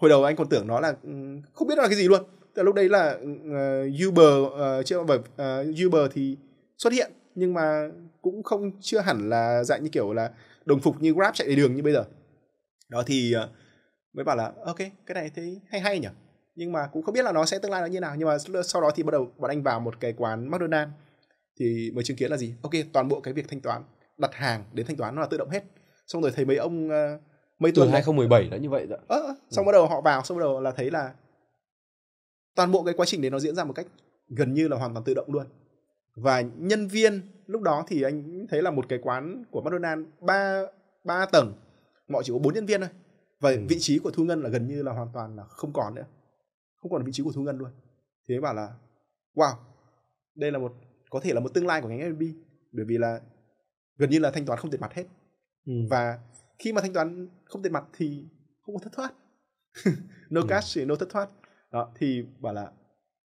hồi đầu anh còn tưởng nó là ừ, không biết nó là cái gì luôn tại lúc đấy là uh, Uber uh, chưa bởi uh, Uber thì xuất hiện nhưng mà cũng không chưa hẳn là dạng như kiểu là đồng phục như Grab chạy đầy đường như bây giờ đó thì uh, mới bảo là ok cái này thấy hay hay nhỉ nhưng mà cũng không biết là nó sẽ tương lai nó như nào nhưng mà sau đó thì bắt đầu bọn anh vào một cái quán McDonald thì mới chứng kiến là gì ok toàn bộ cái việc thanh toán đặt hàng đến thanh toán nó là tự động hết xong rồi thấy mấy ông uh, mấy tuần từ 2017 đã như vậy rồi. À, xong ừ. bắt đầu họ vào xong bắt đầu là thấy là toàn bộ cái quá trình đấy nó diễn ra một cách gần như là hoàn toàn tự động luôn và nhân viên lúc đó thì anh thấy là một cái quán của McDonald ba ba tầng mọi chỉ có bốn nhân viên thôi và ừ. vị trí của thu ngân là gần như là hoàn toàn là không còn nữa không còn vị trí của thu ngân luôn thế bảo là wow đây là một có thể là một tương lai của ngành F&B bởi vì là gần như là thanh toán không tiền mặt hết ừ. và khi mà thanh toán không tiền mặt thì không có thất thoát no ừ. cash thì no thất thoát đó thì bảo là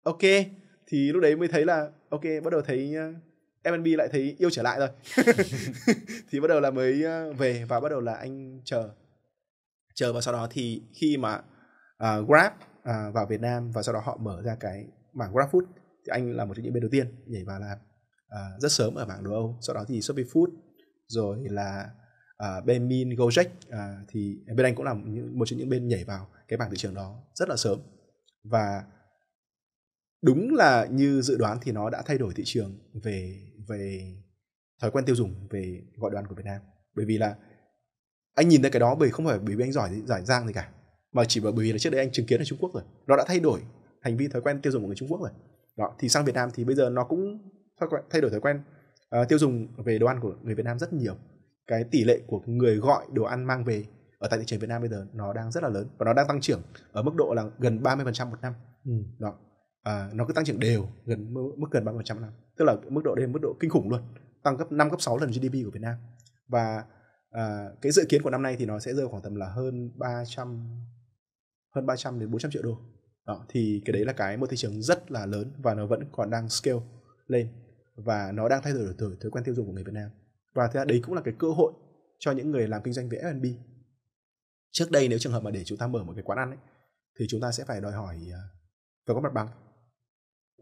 ok thì lúc đấy mới thấy là ok bắt đầu thấy M&B ờ, lại thấy yêu trở lại rồi thì bắt đầu là mới ờ, về và bắt đầu là anh chờ chờ và sau đó thì khi mà uh, Grab uh, vào Việt Nam và sau đó họ mở ra cái mảng Grab Food thì anh là một trong những bên đầu tiên nhảy vào làm uh, rất sớm ở mảng đồ Âu sau đó thì Shopee Food rồi là à, bên Gojek à, thì bên Anh cũng là một trong những bên nhảy vào cái bảng thị trường đó rất là sớm và đúng là như dự đoán thì nó đã thay đổi thị trường về về thói quen tiêu dùng về gọi đoàn của Việt Nam bởi vì là anh nhìn thấy cái đó bởi không phải bởi vì anh giỏi giỏi giang gì cả mà chỉ bởi vì là trước đây anh chứng kiến ở Trung Quốc rồi nó đã thay đổi hành vi thói quen tiêu dùng của người Trung Quốc rồi đó thì sang Việt Nam thì bây giờ nó cũng thay đổi thói quen uh, tiêu dùng về đồ ăn của người Việt Nam rất nhiều cái tỷ lệ của người gọi đồ ăn mang về ở tại thị trường Việt Nam bây giờ nó đang rất là lớn và nó đang tăng trưởng ở mức độ là gần 30% một năm. Ừ. Đó. À, nó cứ tăng trưởng đều gần mức gần 30% một năm. Tức là mức độ đây mức độ kinh khủng luôn, tăng gấp 5 gấp 6 lần GDP của Việt Nam. Và à, cái dự kiến của năm nay thì nó sẽ rơi khoảng tầm là hơn 300 hơn 300 đến 400 triệu đô. Đó, thì cái đấy là cái một thị trường rất là lớn và nó vẫn còn đang scale lên và nó đang thay đổi thử thói quen tiêu dùng của người Việt Nam và thế đấy cũng là cái cơ hội cho những người làm kinh doanh về F&B trước đây nếu trường hợp mà để chúng ta mở một cái quán ăn ấy, thì chúng ta sẽ phải đòi hỏi à, phải có mặt bằng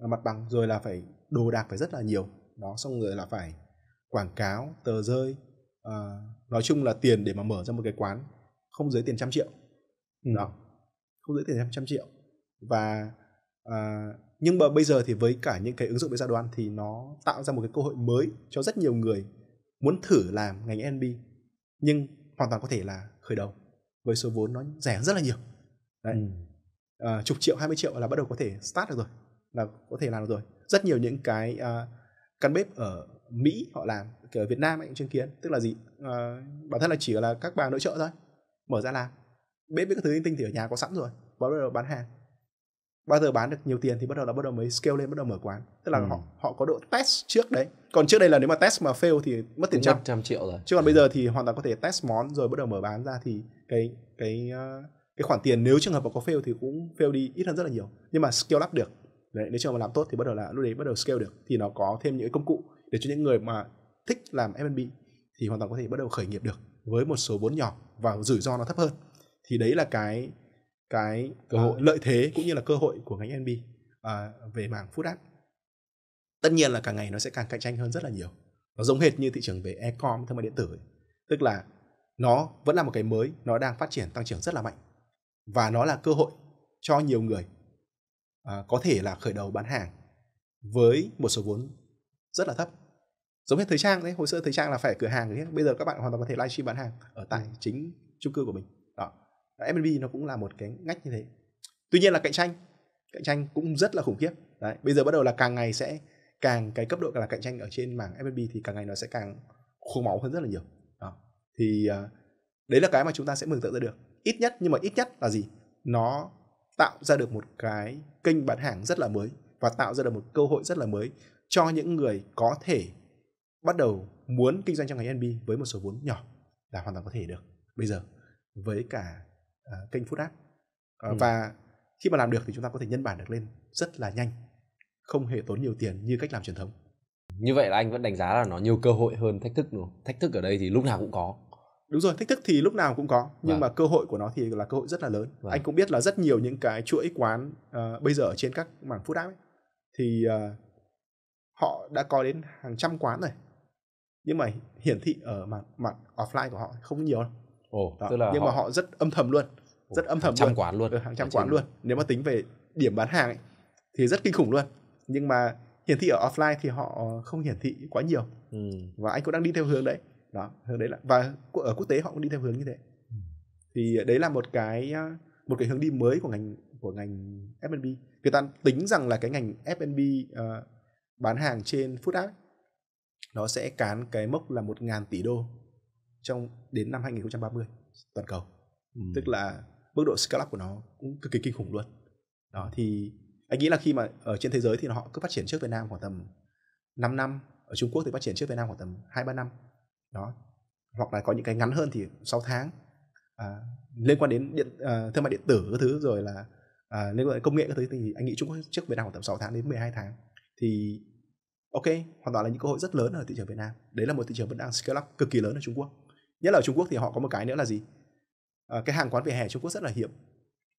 mặt bằng rồi là phải đồ đạc phải rất là nhiều đó xong rồi là phải quảng cáo tờ rơi à, nói chung là tiền để mà mở ra một cái quán không dưới tiền trăm triệu ừ. đó không dưới tiền trăm, trăm triệu và à, nhưng mà bây giờ thì với cả những cái ứng dụng về gia đoán thì nó tạo ra một cái cơ hội mới cho rất nhiều người muốn thử làm ngành NB nhưng hoàn toàn có thể là khởi đầu với số vốn nó rẻ rất là nhiều đấy ừ. à, chục triệu 20 triệu là bắt đầu có thể start được rồi là có thể làm được rồi rất nhiều những cái uh, căn bếp ở Mỹ họ làm kiểu ở Việt Nam anh chứng kiến tức là gì à, bản thân là chỉ là các bà nội trợ thôi mở ra làm bếp với các thứ linh tinh thì ở nhà có sẵn rồi bắt đầu bán hàng bao giờ bán được nhiều tiền thì bắt đầu là bắt đầu mới scale lên bắt đầu mở quán tức là ừ. họ họ có độ test trước đấy còn trước đây là nếu mà test mà fail thì mất tiền trăm trăm triệu rồi chứ còn bây ừ. giờ thì hoàn toàn có thể test món rồi bắt đầu mở bán ra thì cái cái ờ, cái khoản tiền nếu trường hợp mà có fail thì cũng fail đi ít hơn rất là nhiều nhưng mà scale up được đấy nếu trường hợp mà làm tốt thì bắt đầu là lúc đấy bắt đầu scale được thì nó có thêm những công cụ để cho những người mà thích làm F&B thì hoàn toàn có thể bắt đầu khởi nghiệp được với một số vốn nhỏ và rủi ro nó thấp hơn thì đấy là cái cái cơ hội. lợi thế cũng như là cơ hội của ngành F&B à, về mảng food app tất nhiên là càng ngày nó sẽ càng cạnh tranh hơn rất là nhiều nó giống hệt như thị trường về e-com thương mại điện tử ấy. tức là nó vẫn là một cái mới nó đang phát triển tăng trưởng rất là mạnh và nó là cơ hội cho nhiều người à, có thể là khởi đầu bán hàng với một số vốn rất là thấp giống như thời trang đấy hồi xưa thời trang là phải cửa hàng đấy bây giờ các bạn hoàn toàn có thể livestream bán hàng ở tại ừ. chính chung cư của mình đó F&B nó cũng là một cái ngách như thế tuy nhiên là cạnh tranh cạnh tranh cũng rất là khủng khiếp đấy bây giờ bắt đầu là càng ngày sẽ càng cái cấp độ càng là cạnh tranh ở trên mảng F&B thì càng ngày nó sẽ càng khô máu hơn rất là nhiều đó thì à, đấy là cái mà chúng ta sẽ mường tượng ra được ít nhất nhưng mà ít nhất là gì nó tạo ra được một cái kênh bán hàng rất là mới và tạo ra được một cơ hội rất là mới cho những người có thể bắt đầu muốn kinh doanh trong ngành F&B với một số vốn nhỏ là hoàn toàn có thể được bây giờ với cả uh, kênh food app uh, ừ. và khi mà làm được thì chúng ta có thể nhân bản được lên rất là nhanh không hề tốn nhiều tiền như cách làm truyền thống như vậy là anh vẫn đánh giá là nó nhiều cơ hội hơn thách thức đúng không? thách thức ở đây thì lúc nào cũng có đúng rồi thách thức thì lúc nào cũng có nhưng vâng. mà cơ hội của nó thì là cơ hội rất là lớn vâng. anh cũng biết là rất nhiều những cái chuỗi quán uh, bây giờ ở trên các mảng phút app ấy, thì uh, họ đã có đến hàng trăm quán rồi nhưng mà hiển thị ở mặt mặt offline của họ không nhiều đâu Ồ, tức là nhưng họ... mà họ rất âm thầm luôn rất âm thầm hàng trăm luôn. quán luôn ừ, hàng trăm quán luôn nếu mà tính về điểm bán hàng ấy, thì rất kinh khủng luôn nhưng mà hiển thị ở offline thì họ không hiển thị quá nhiều ừ. và anh cũng đang đi theo hướng đấy đó hướng đấy là và ở quốc tế họ cũng đi theo hướng như thế ừ. thì đấy là một cái một cái hướng đi mới của ngành của ngành F&B người ta tính rằng là cái ngành F&B uh, ờ, bán hàng trên food app nó sẽ cán cái mốc là 1.000 tỷ đô trong đến năm 2030 toàn cầu ừ. tức là mức độ scale up của nó cũng cực kỳ kinh khủng luôn đó thì anh nghĩ là khi mà ở trên thế giới thì họ cứ phát triển trước Việt Nam khoảng tầm 5 năm ở Trung Quốc thì phát triển trước Việt Nam khoảng tầm 2 3 năm đó hoặc là có những cái ngắn hơn thì 6 tháng à, liên quan đến điện à, thương mại điện tử các thứ rồi là à, liên quan đến công nghệ các thứ thì anh nghĩ Trung Quốc trước Việt Nam khoảng tầm 6 tháng đến 12 tháng thì ok hoàn toàn là những cơ hội rất lớn ở thị trường Việt Nam đấy là một thị trường vẫn đang scale up cực kỳ lớn ở Trung Quốc nhất là ở Trung Quốc thì họ có một cái nữa là gì à, cái hàng quán vỉa hè Trung Quốc rất là hiếm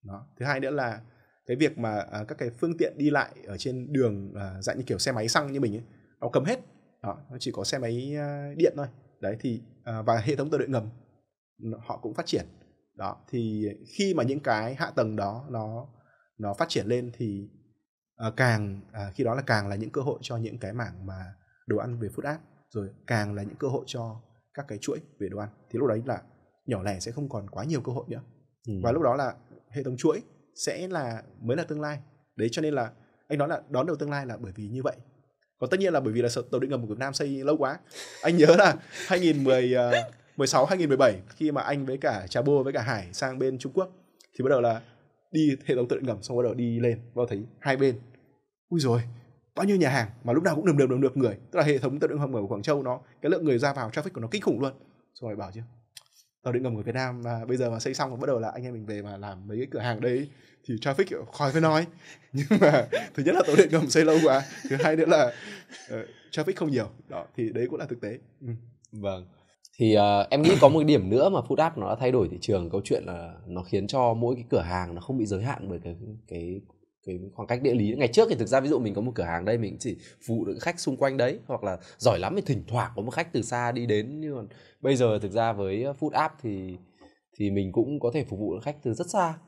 đó thứ hai nữa là cái việc mà à, các cái phương tiện đi lại ở trên đường à, dạng như kiểu xe máy xăng như mình ấy nó cấm hết đó, nó chỉ có xe máy à, điện thôi đấy thì à, và hệ thống tàu điện ngầm họ cũng phát triển đó thì khi mà những cái hạ tầng đó nó nó phát triển lên thì à, càng à, khi đó là càng là những cơ hội cho những cái mảng mà đồ ăn về food app rồi càng là những cơ hội cho các cái chuỗi về đồ ăn thì lúc đấy là nhỏ lẻ sẽ không còn quá nhiều cơ hội nữa ừ. và lúc đó là hệ thống chuỗi sẽ là mới là tương lai đấy cho nên là anh nói là đón đầu tương lai là bởi vì như vậy còn tất nhiên là bởi vì là tàu điện ngầm của Việt Nam xây lâu quá anh nhớ là 2010 16 2017 khi mà anh với cả Trà Bô với cả Hải sang bên Trung Quốc thì bắt đầu là đi hệ thống tự điện ngầm xong bắt đầu đi lên và thấy hai bên ui rồi bao nhiêu nhà hàng mà lúc nào cũng đầm đầm đầm được người tức là hệ thống tự động ngầm ở Quảng Châu nó cái lượng người ra vào traffic của nó kinh khủng luôn xong rồi bảo chưa tàu điện ngầm của Việt Nam mà bây giờ mà xây xong và bắt đầu là anh em mình về mà làm mấy cái cửa hàng đấy thì traffic kiểu khỏi phải nói nhưng mà thứ nhất là tàu điện ngầm xây lâu quá thứ hai nữa là uh, traffic không nhiều đó thì đấy cũng là thực tế ừ. vâng thì uh, em nghĩ có một điểm nữa mà food app nó đã thay đổi thị trường câu chuyện là nó khiến cho mỗi cái cửa hàng nó không bị giới hạn bởi cái cái cái khoảng cách địa lý ngày trước thì thực ra ví dụ mình có một cửa hàng đây mình chỉ phụ được khách xung quanh đấy hoặc là giỏi lắm thì thỉnh thoảng có một khách từ xa đi đến nhưng mà bây giờ thực ra với food app thì thì mình cũng có thể phục vụ khách từ rất xa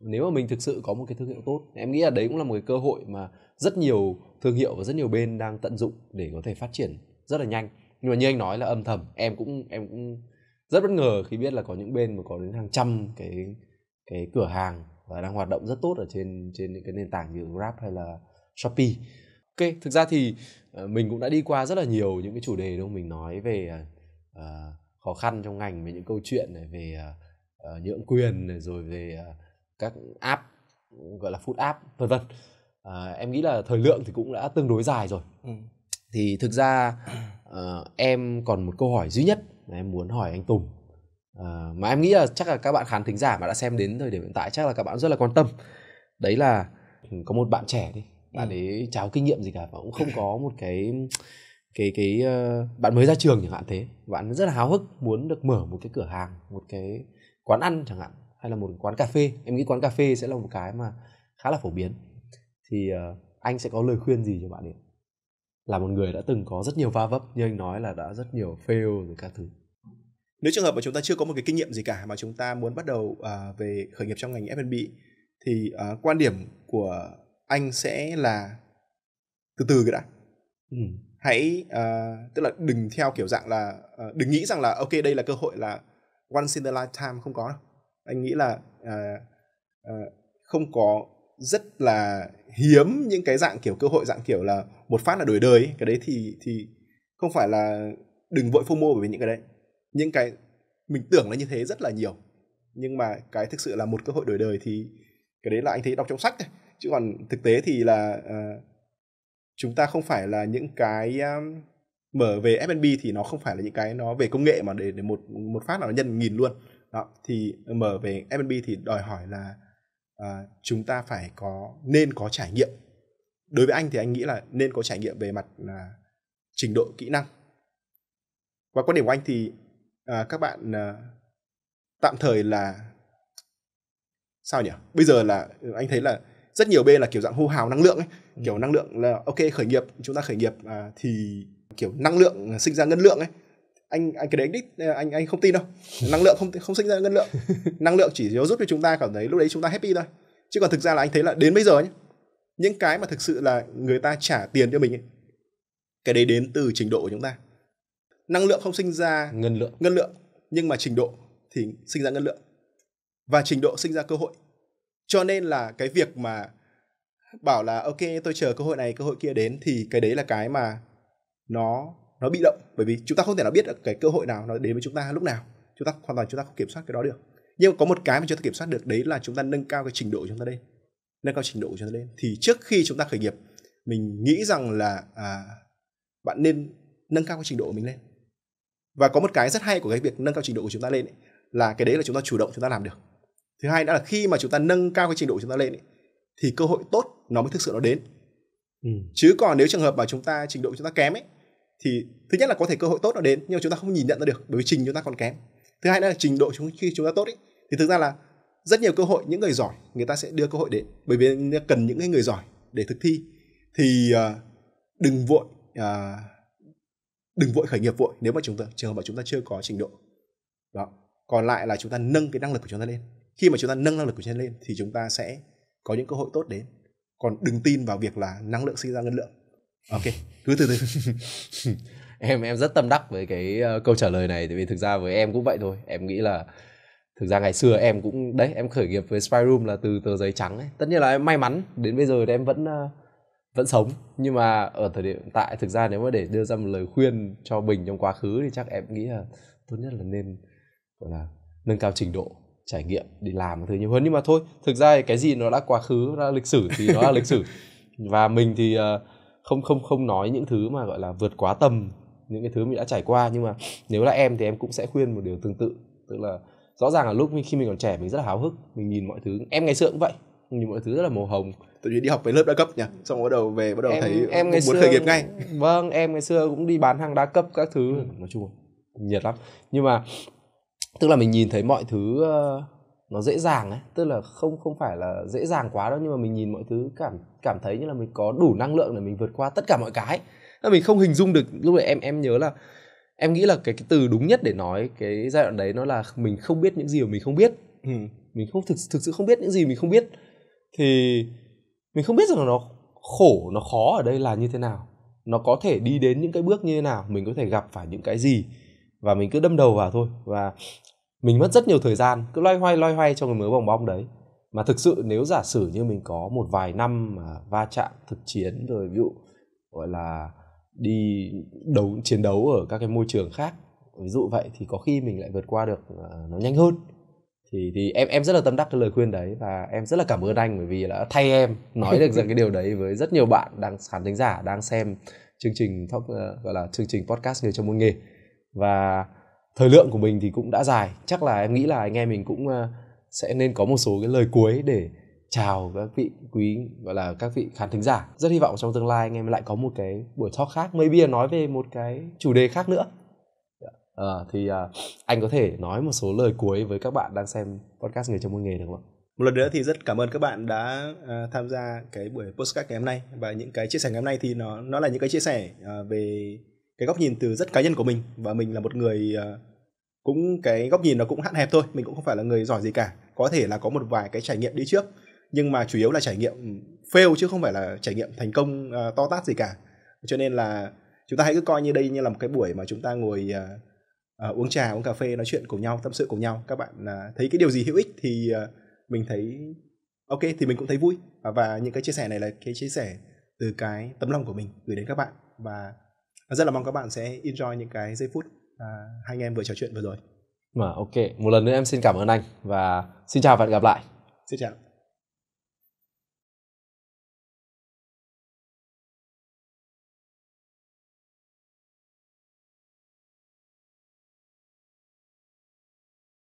nếu mà mình thực sự có một cái thương hiệu tốt em nghĩ là đấy cũng là một cái cơ hội mà rất nhiều thương hiệu và rất nhiều bên đang tận dụng để có thể phát triển rất là nhanh nhưng mà như anh nói là âm thầm em cũng em cũng rất bất ngờ khi biết là có những bên mà có đến hàng trăm cái cái cửa hàng và đang hoạt động rất tốt ở trên trên những cái nền tảng như Grab hay là Shopee. Ok, thực ra thì ờ, mình cũng đã đi qua rất là nhiều những cái chủ đề đâu mình nói về uh, khó khăn trong ngành về những câu chuyện này về uh, nhượng quyền này, rồi về uh, các app gọi là food app vân vân. Uh, em nghĩ là thời lượng thì cũng đã tương đối dài rồi. Ừ. Thì thực ra uh, em còn một câu hỏi duy nhất mà em muốn hỏi anh Tùng uh, mà em nghĩ là chắc là các bạn khán thính giả mà đã xem đến thời điểm hiện tại chắc là các bạn rất là quan tâm đấy là ừ, có một bạn trẻ đi ừ. bạn ấy cháo kinh nghiệm gì cả và cũng không có một cái cái cái uh, bạn mới ra trường chẳng hạn thế bạn rất là háo hức muốn được mở một cái cửa hàng một cái quán ăn chẳng hạn hay là một quán cà phê em nghĩ quán cà phê sẽ là một cái mà khá là phổ biến thì uh, anh sẽ có lời khuyên gì cho bạn ấy là một người đã từng có rất nhiều va vấp như anh nói là đã rất nhiều fail rồi các thứ nếu trường hợp mà chúng ta chưa có một cái kinh nghiệm gì cả mà chúng ta muốn bắt đầu uh, về khởi nghiệp trong ngành F&B thì uh, quan điểm của anh sẽ là từ từ cái đã ừ. hãy uh, tức là đừng theo kiểu dạng là uh, đừng nghĩ rằng là ok đây là cơ hội là one in the lifetime không có đâu anh nghĩ là uh, uh, không có rất là hiếm những cái dạng kiểu cơ hội dạng kiểu là một phát là đổi đời ấy. cái đấy thì thì không phải là đừng vội phô mua bởi vì những cái đấy những cái mình tưởng là như thế rất là nhiều nhưng mà cái thực sự là một cơ hội đổi đời thì cái đấy là anh thấy đọc trong sách thôi chứ còn thực tế thì là uh, chúng ta không phải là những cái um, mở về F&B thì nó không phải là những cái nó về công nghệ mà để để một một phát là nó nhân nghìn luôn đó thì mở về F&B thì đòi hỏi là uh, chúng ta phải có nên có trải nghiệm đối với anh thì anh nghĩ là nên có trải nghiệm về mặt là trình độ kỹ năng và quan điểm của anh thì à, các bạn à, tạm thời là sao nhỉ bây giờ là anh thấy là rất nhiều bên là kiểu dạng hô hào năng lượng ấy ừ. kiểu năng lượng là ok khởi nghiệp chúng ta khởi nghiệp à, thì kiểu năng lượng sinh ra ngân lượng ấy anh anh cái đấy đích à, anh anh không tin đâu năng lượng không không sinh ra ngân lượng năng lượng chỉ giúp cho chúng ta cảm thấy lúc đấy chúng ta happy thôi chứ còn thực ra là anh thấy là đến bây giờ nhé những cái mà thực sự là người ta trả tiền cho mình ấy, cái đấy đến từ trình độ của chúng ta năng lượng không sinh ra ngân lượng ngân lượng nhưng mà trình độ thì sinh ra ngân lượng và trình độ sinh ra cơ hội cho nên là cái việc mà bảo là ok tôi chờ cơ hội này cơ hội kia đến thì cái đấy là cái mà nó nó bị động bởi vì chúng ta không thể nào biết được cái cơ hội nào nó đến với chúng ta lúc nào chúng ta hoàn toàn chúng ta không kiểm soát cái đó được nhưng mà có một cái mà chúng ta kiểm soát được đấy là chúng ta nâng cao cái trình độ của chúng ta lên nâng cao trình độ của chúng ta lên thì trước khi chúng ta khởi nghiệp mình nghĩ rằng là à, bạn nên nâng cao cái trình độ của mình lên và có một cái rất hay của cái việc nâng cao trình độ của chúng ta lên ấy, là cái đấy là chúng ta chủ động chúng ta làm được thứ hai đó là khi mà chúng ta nâng cao cái trình độ của chúng ta lên ấy, thì cơ hội tốt nó mới thực sự nó đến ừ. chứ còn nếu trường hợp mà chúng ta trình độ của chúng ta kém ấy thì thứ nhất là có thể cơ hội tốt nó đến nhưng mà chúng ta không nhìn nhận ra được bởi vì trình chúng ta còn kém thứ hai đó là trình độ chúng khi chúng ta tốt ấy thì thực ra là rất nhiều cơ hội những người giỏi người ta sẽ đưa cơ hội đến bởi vì cần những người giỏi để thực thi thì ờ, đừng vội ờ, đừng vội khởi nghiệp vội nếu mà chúng ta trường mà chúng ta chưa có trình độ đó còn lại là chúng ta nâng cái năng lực của chúng ta lên khi mà chúng ta nâng năng lực của chúng ta lên thì chúng ta sẽ có những cơ hội tốt đến còn đừng tin vào việc là năng lượng sinh ra năng lượng ok cứ từ từ em em rất tâm đắc với cái ờ, câu trả lời này tại vì thực ra với em cũng vậy thôi em nghĩ là thực ra ngày xưa em cũng đấy em khởi nghiệp với spy room là từ tờ giấy trắng ấy tất nhiên là em may mắn đến bây giờ thì em vẫn uh, vẫn sống nhưng mà ở thời điểm hiện tại thực ra nếu mà để đưa ra một lời khuyên cho bình trong quá khứ thì chắc em nghĩ là tốt nhất là nên gọi là nâng cao trình độ trải nghiệm đi làm thứ nhiều hơn nhưng mà thôi thực ra cái gì nó đã quá khứ đã lịch sử thì nó là lịch sử và mình thì ờ, không không không nói những thứ mà gọi là vượt quá tầm những cái thứ mình đã trải qua nhưng mà nếu là em thì em cũng sẽ khuyên một điều tương tự tức là rõ ràng là lúc khi mình còn trẻ mình rất là háo hức mình nhìn mọi thứ em ngày xưa cũng vậy mình nhìn mọi thứ rất là màu hồng tại vì đi học với lớp đa cấp nhỉ ừ. xong bắt đầu về bắt đầu em, thấy em ngày muốn xưa, khởi nghiệp ngay vâng em ngày xưa cũng đi bán hàng đa cấp các thứ ừ. nói chung nhiệt lắm nhưng mà tức là mình nhìn thấy mọi thứ ờ, nó dễ dàng ấy tức là không không phải là dễ dàng quá đâu nhưng mà mình nhìn mọi thứ cảm cảm thấy như là mình có đủ năng lượng để mình vượt qua tất cả mọi cái là mình không hình dung được lúc đấy em em nhớ là em nghĩ là cái, cái từ đúng nhất để nói cái giai đoạn đấy nó là mình không biết những gì mà mình không biết ừ. mình không thực thực sự không biết những gì mình không biết thì mình không biết rằng là nó khổ nó khó ở đây là như thế nào nó có thể đi đến những cái bước như thế nào mình có thể gặp phải những cái gì và mình cứ đâm đầu vào thôi và mình mất rất nhiều thời gian cứ loay hoay loay hoay trong cái mớ bong bóng đấy mà thực sự nếu giả sử như mình có một vài năm mà va chạm thực chiến rồi ví dụ gọi là đi đấu chiến đấu ở các cái môi trường khác ví dụ vậy thì có khi mình lại vượt qua được ờ, nó nhanh hơn thì thì em em rất là tâm đắc cái lời khuyên đấy và em rất là cảm ơn anh bởi vì đã thay em nói được rằng cái điều đấy với rất nhiều bạn đang khán thính giả đang xem chương trình talk, ờ, gọi là chương trình podcast người trong môn nghề và thời lượng của mình thì cũng đã dài chắc là em nghĩ là anh em mình cũng ờ, sẽ nên có một số cái lời cuối để chào các vị quý gọi là các vị khán thính giả rất hy vọng trong tương lai anh em lại có một cái buổi talk khác maybe nói về một cái chủ đề khác nữa à, thì à, anh có thể nói một số lời cuối với các bạn đang xem podcast người trong môn nghề được không ạ một lần nữa thì rất cảm ơn các bạn đã uh, tham gia cái buổi podcast ngày hôm nay và những cái chia sẻ ngày hôm nay thì nó nó là những cái chia sẻ uh, về cái góc nhìn từ rất cá nhân của mình và mình là một người uh, cũng cái góc nhìn nó cũng hạn hẹp thôi mình cũng không phải là người giỏi gì cả có thể là có một vài cái trải nghiệm đi trước nhưng mà chủ yếu là trải nghiệm fail chứ không phải là trải nghiệm thành công uh, to tát gì cả cho nên là chúng ta hãy cứ coi như đây như là một cái buổi mà chúng ta ngồi uh, uh, uống trà uống cà phê nói chuyện cùng nhau tâm sự cùng nhau các bạn uh, thấy cái điều gì hữu ích thì uh, mình thấy ok thì mình cũng thấy vui uh, và những cái chia sẻ này là cái chia sẻ từ cái tấm lòng của mình gửi đến các bạn và rất là mong các bạn sẽ enjoy những cái giây phút uh, hai anh em vừa trò chuyện vừa rồi mà vâng ok một lần nữa em xin cảm ơn anh và xin chào và hẹn gặp lại xin chào